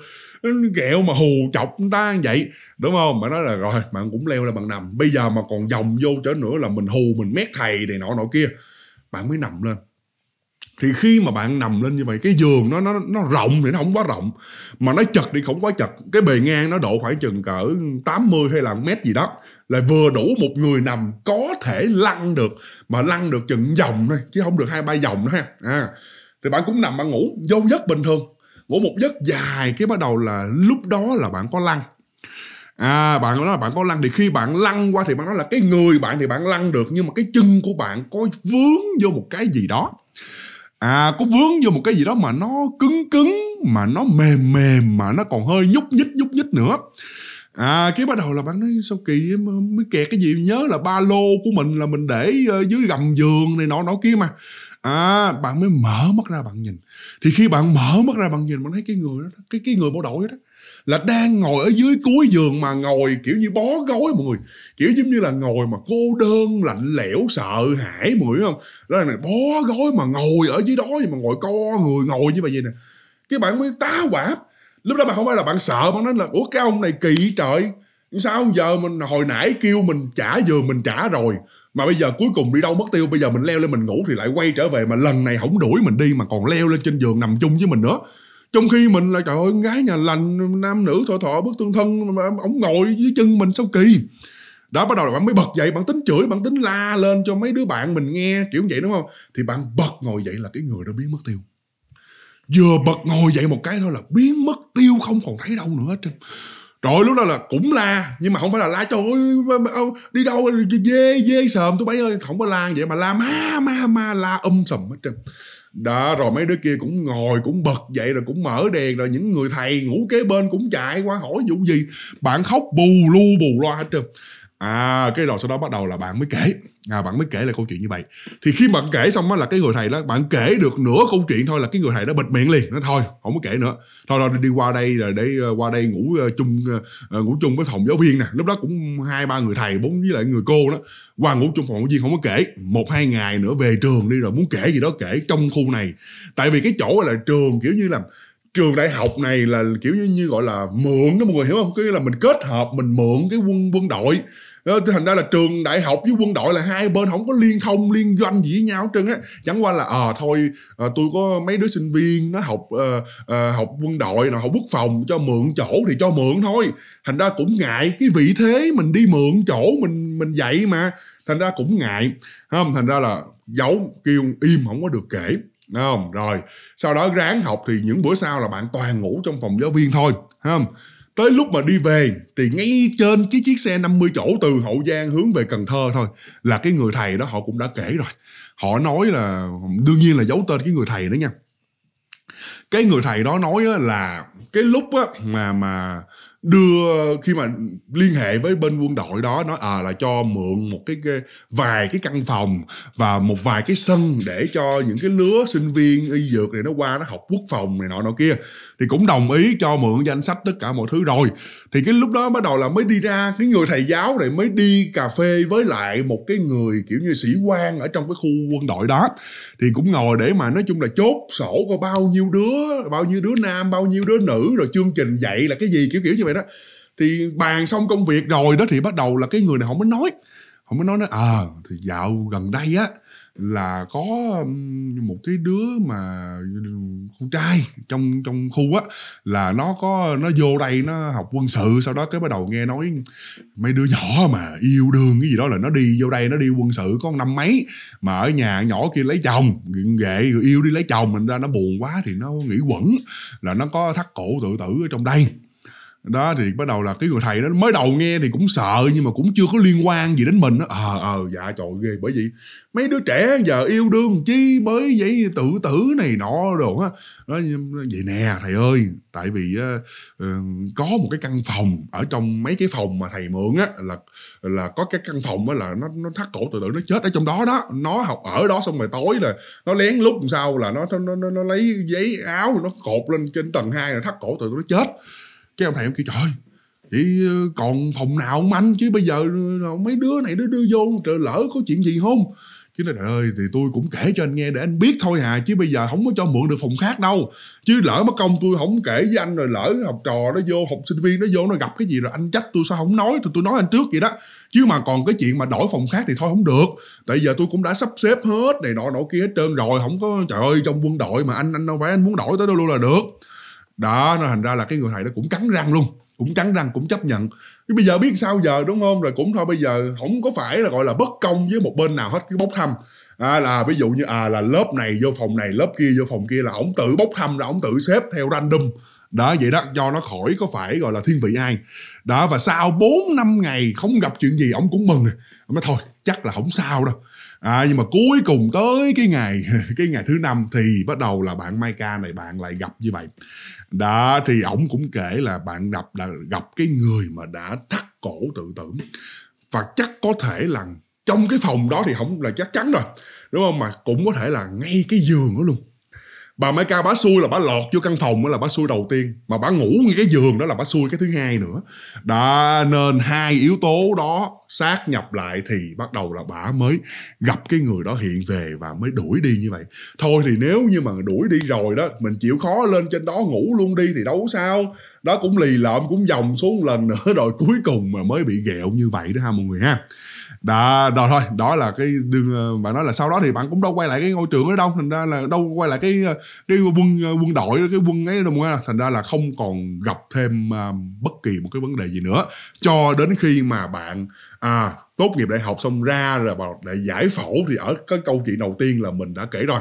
ghẹo mà hù chọc người ta vậy đúng không bạn nói là rồi bạn cũng leo là bạn nằm bây giờ mà còn vòng vô trở nữa là mình hù mình mét thầy này nọ nọ kia bạn mới nằm lên thì khi mà bạn nằm lên như vậy cái giường nó nó nó rộng thì nó không quá rộng mà nó chật thì không quá chật cái bề ngang nó độ khoảng chừng cỡ 80 hay là mét gì đó là vừa đủ một người nằm có thể lăn được mà lăn được chừng vòng thôi chứ không được hai ba vòng đó ha à, thì bạn cũng nằm bạn ngủ vô giấc bình thường ngủ một giấc dài cái bắt đầu là lúc đó là bạn có lăn à bạn nói là bạn có lăn thì khi bạn lăn qua thì bạn nói là cái người bạn thì bạn lăn được nhưng mà cái chân của bạn có vướng vô một cái gì đó à có vướng vô một cái gì đó mà nó cứng cứng mà nó mềm mềm mà nó còn hơi nhúc nhích nhúc nhích nữa à cái bắt đầu là bạn nói sao kỳ mới kẹt cái gì nhớ là ba lô của mình là mình để ờ, dưới gầm giường này nọ nọ kia mà à bạn mới mở mắt ra bạn nhìn thì khi bạn mở mắt ra bạn nhìn bạn thấy cái người đó cái cái người bộ đội đó là đang ngồi ở dưới cuối giường mà ngồi kiểu như bó gối mọi người kiểu giống như là ngồi mà cô đơn lạnh lẽo sợ hãi mọi người không đó là bó gối mà ngồi ở dưới đó nhưng mà ngồi co người ngồi như vậy vậy nè cái bạn mới tá quả lúc đó bạn không phải là bạn sợ bạn nói là ủa cái ông này kỳ trời sao giờ mình hồi nãy kêu mình trả giường mình trả rồi mà bây giờ cuối cùng đi đâu mất tiêu bây giờ mình leo lên mình ngủ thì lại quay trở về mà lần này không đuổi mình đi mà còn leo lên trên giường nằm chung với mình nữa trong khi mình là trời ơi gái nhà lành nam nữ thọ thọ bước tương thân mà ổng ngồi dưới chân mình sao kỳ đó bắt đầu là bạn mới bật dậy bạn tính chửi bạn tính la lên cho mấy đứa bạn mình nghe kiểu vậy đúng không thì bạn bật ngồi dậy là cái người đó biến mất tiêu vừa bật ngồi dậy một cái thôi là biến mất tiêu không còn thấy đâu nữa hết trơn rồi lúc đó là cũng la nhưng mà không phải là la trời ơi đi đâu dê dê sờm tôi bấy ơi không có la vậy mà la ma ma ma la um sầm hết trơn đó rồi mấy đứa kia cũng ngồi cũng bật dậy rồi cũng mở đèn rồi những người thầy ngủ kế bên cũng chạy qua hỏi vụ gì bạn khóc bù lu bù loa hết trơn à cái rồi sau đó bắt đầu là bạn mới kể à bạn mới kể lại câu chuyện như vậy thì khi bạn kể xong á là cái người thầy đó bạn kể được nửa câu chuyện thôi là cái người thầy đó bịt miệng liền nó thôi không có kể nữa thôi rồi đi qua đây rồi để ờ, qua đây ngủ ờ, chung ờ, ngủ chung với phòng giáo viên nè lúc đó cũng hai ba người thầy bốn với lại người cô đó qua ngủ chung phòng giáo viên không có kể một hai ngày nữa về trường đi rồi muốn kể gì đó kể trong khu này tại vì cái chỗ là trường kiểu như là trường đại học này là kiểu như, như gọi là mượn đó mọi người hiểu không? Cái là mình kết hợp mình mượn cái quân quân đội thành ra là trường đại học với quân đội là hai bên không có liên thông liên doanh gì với nhau trơn á chẳng qua là ờ à, thôi à, tôi có mấy đứa sinh viên nó học à, à, học quân đội nào học quốc phòng cho mượn chỗ thì cho mượn thôi thành ra cũng ngại cái vị thế mình đi mượn chỗ mình mình dạy mà thành ra cũng ngại không thành ra là giấu kêu im không có được kể Đúng không rồi sau đó ráng học thì những bữa sau là bạn toàn ngủ trong phòng giáo viên thôi không tới lúc mà đi về thì ngay trên cái chiếc xe 50 chỗ từ Hậu Giang hướng về Cần Thơ thôi là cái người thầy đó họ cũng đã kể rồi họ nói là đương nhiên là giấu tên cái người thầy đó nha cái người thầy đó nói là cái lúc á mà mà đưa khi mà liên hệ với bên quân đội đó nói à là cho mượn một cái, cái vài cái căn phòng và một vài cái sân để cho những cái lứa sinh viên y dược này nó qua nó học quốc phòng này nọ nọ kia thì cũng đồng ý cho mượn danh sách tất cả mọi thứ rồi thì cái lúc đó bắt đầu là mới đi ra cái người thầy giáo này mới đi cà phê với lại một cái người kiểu như sĩ quan ở trong cái khu quân đội đó thì cũng ngồi để mà nói chung là chốt sổ có bao nhiêu đứa bao nhiêu đứa nam bao nhiêu đứa nữ rồi chương trình dạy là cái gì kiểu kiểu như vậy đó thì bàn xong công việc rồi đó thì bắt đầu là cái người này họ mới nói họ mới nói nói ờ, à thì dạo gần đây á là có một cái đứa mà con trai trong trong khu á là nó có nó vô đây nó học quân sự sau đó cái bắt đầu nghe nói mấy đứa nhỏ mà yêu đương cái gì đó là nó đi vô đây nó đi quân sự có năm mấy mà ở nhà nhỏ kia lấy chồng ghệ rồi yêu đi lấy chồng mình ra nó buồn quá thì nó nghĩ quẩn là nó có thắt cổ tự tử ở trong đây đó thì bắt đầu là cái người thầy đó mới đầu nghe thì cũng sợ nhưng mà cũng chưa có liên quan gì đến mình á ờ ờ dạ trời ghê bởi vì mấy đứa trẻ giờ yêu đương chi bởi vậy tự tử này nọ đồ á nói vậy nè thầy ơi tại vì uh, có một cái căn phòng ở trong mấy cái phòng mà thầy mượn á là là có cái căn phòng á là nó nó thắt cổ tự tử nó chết ở trong đó đó nó học ở đó xong rồi tối là nó lén lúc sau là nó nó nó, nó lấy giấy áo nó cột lên trên tầng hai là thắt cổ tự tử nó chết cái ông thầy ông kêu trời chỉ ờ, còn phòng nào ông anh chứ bây giờ ờ, mấy đứa này đứa đưa vô trời lỡ có chuyện gì không chứ nó trời ơi thì tôi cũng kể cho anh nghe để anh biết thôi hà chứ bây giờ không có cho mượn được phòng khác đâu chứ lỡ mất công tôi không kể với anh rồi lỡ học trò nó vô học sinh viên nó vô nó gặp cái gì rồi anh trách tôi sao không nói thì tôi nói anh trước vậy đó chứ mà còn cái chuyện mà đổi phòng khác thì thôi không được tại giờ tôi cũng đã sắp xếp hết này nọ nọ kia hết trơn rồi không có trời ơi trong quân đội mà anh anh đâu phải anh muốn đổi tới đâu luôn là được đó nó thành ra là cái người thầy đó cũng cắn răng luôn cũng cắn răng cũng chấp nhận bây giờ biết sao giờ đúng không rồi cũng thôi bây giờ không có phải là gọi là bất công với một bên nào hết cái bốc thăm à, là ví dụ như à là lớp này vô phòng này lớp kia vô phòng kia là ổng tự bốc thăm là ổng tự xếp theo random đó vậy đó do nó khỏi có phải gọi là thiên vị ai đó và sau 4 năm ngày không gặp chuyện gì ổng cũng mừng rồi mới thôi chắc là không sao đâu à, nhưng mà cuối cùng tới cái ngày cái ngày thứ năm thì bắt đầu là bạn Maika này bạn lại gặp như vậy đó thì ổng cũng kể là bạn gặp là gặp cái người mà đã thắt cổ tự tử và chắc có thể là trong cái phòng đó thì không là chắc chắn rồi đúng không mà cũng có thể là ngay cái giường đó luôn bà mấy ca bá xui là bà lọt vô căn phòng đó là bà xui đầu tiên mà bà ngủ ngay cái giường đó là bà xui cái thứ hai nữa đã nên hai yếu tố đó sát nhập lại thì bắt đầu là bả mới gặp cái người đó hiện về và mới đuổi đi như vậy thôi thì nếu như mà đuổi đi rồi đó mình chịu khó lên trên đó ngủ luôn đi thì đâu sao đó cũng lì lợm cũng vòng xuống lần nữa rồi cuối cùng mà mới bị ghẹo như vậy đó ha mọi người ha đó rồi thôi đó là cái đường ờ, bạn nói là sau đó thì bạn cũng đâu quay lại cái ngôi trường đó đâu thành ra là đâu quay lại cái ờ, cái quân ờ, quân đội cái quân ấy đâu mà thành ra là không còn gặp thêm bất kỳ một cái vấn đề gì nữa cho đến khi mà bạn à, tốt nghiệp đại học xong ra rồi vào đại giải phẫu thì ở cái câu chuyện đầu tiên là mình đã kể rồi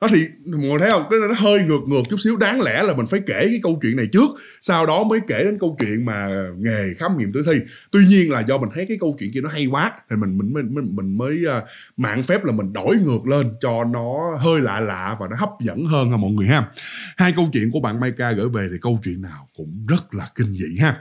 nó thì mọi người thấy không cái nó hơi ngược ngược chút xíu đáng lẽ là mình phải kể cái câu chuyện này trước sau đó mới kể đến câu chuyện mà nghề khám nghiệm tử thi tuy nhiên là do mình thấy cái câu chuyện kia nó hay quá thì mình mình mình mình, mình mới uh, mạng phép là mình đổi ngược lên cho nó hơi lạ lạ và nó hấp dẫn hơn ha mọi người ha hai câu chuyện của bạn Maika gửi về thì câu chuyện nào cũng rất là kinh dị ha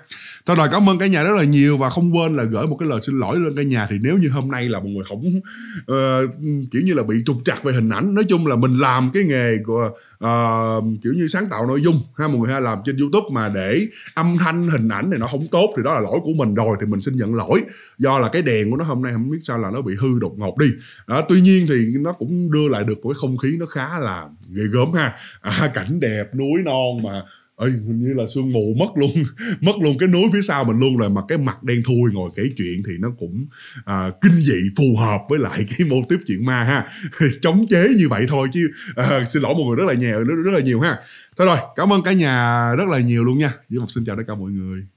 thôi rồi cảm ơn cả nhà rất là nhiều và không quên là gửi một cái lời xin lỗi lên cả nhà thì nếu như hôm nay là một người không uh, kiểu như là bị trục trặc về hình ảnh nói chung là mình làm cái nghề của uh, kiểu như sáng tạo nội dung ha mọi người ha làm trên youtube mà để âm thanh hình ảnh này nó không tốt thì đó là lỗi của mình rồi thì mình xin nhận lỗi do là cái đèn của nó hôm nay không biết sao là nó bị hư đột ngột đi đó, tuy nhiên thì nó cũng đưa lại được một cái không khí nó khá là ghê gớm ha à, cảnh đẹp núi non mà ấy hình như là sương mù mất luôn mất luôn cái núi phía sau mình luôn rồi mà cái mặt đen thui ngồi kể chuyện thì nó cũng à, kinh dị phù hợp với lại cái mô tiếp chuyện ma ha chống chế như vậy thôi chứ à, xin lỗi mọi người rất là nhiều rất, rất là nhiều ha thôi rồi cảm ơn cả nhà rất là nhiều luôn nha với một xin chào tất cả mọi người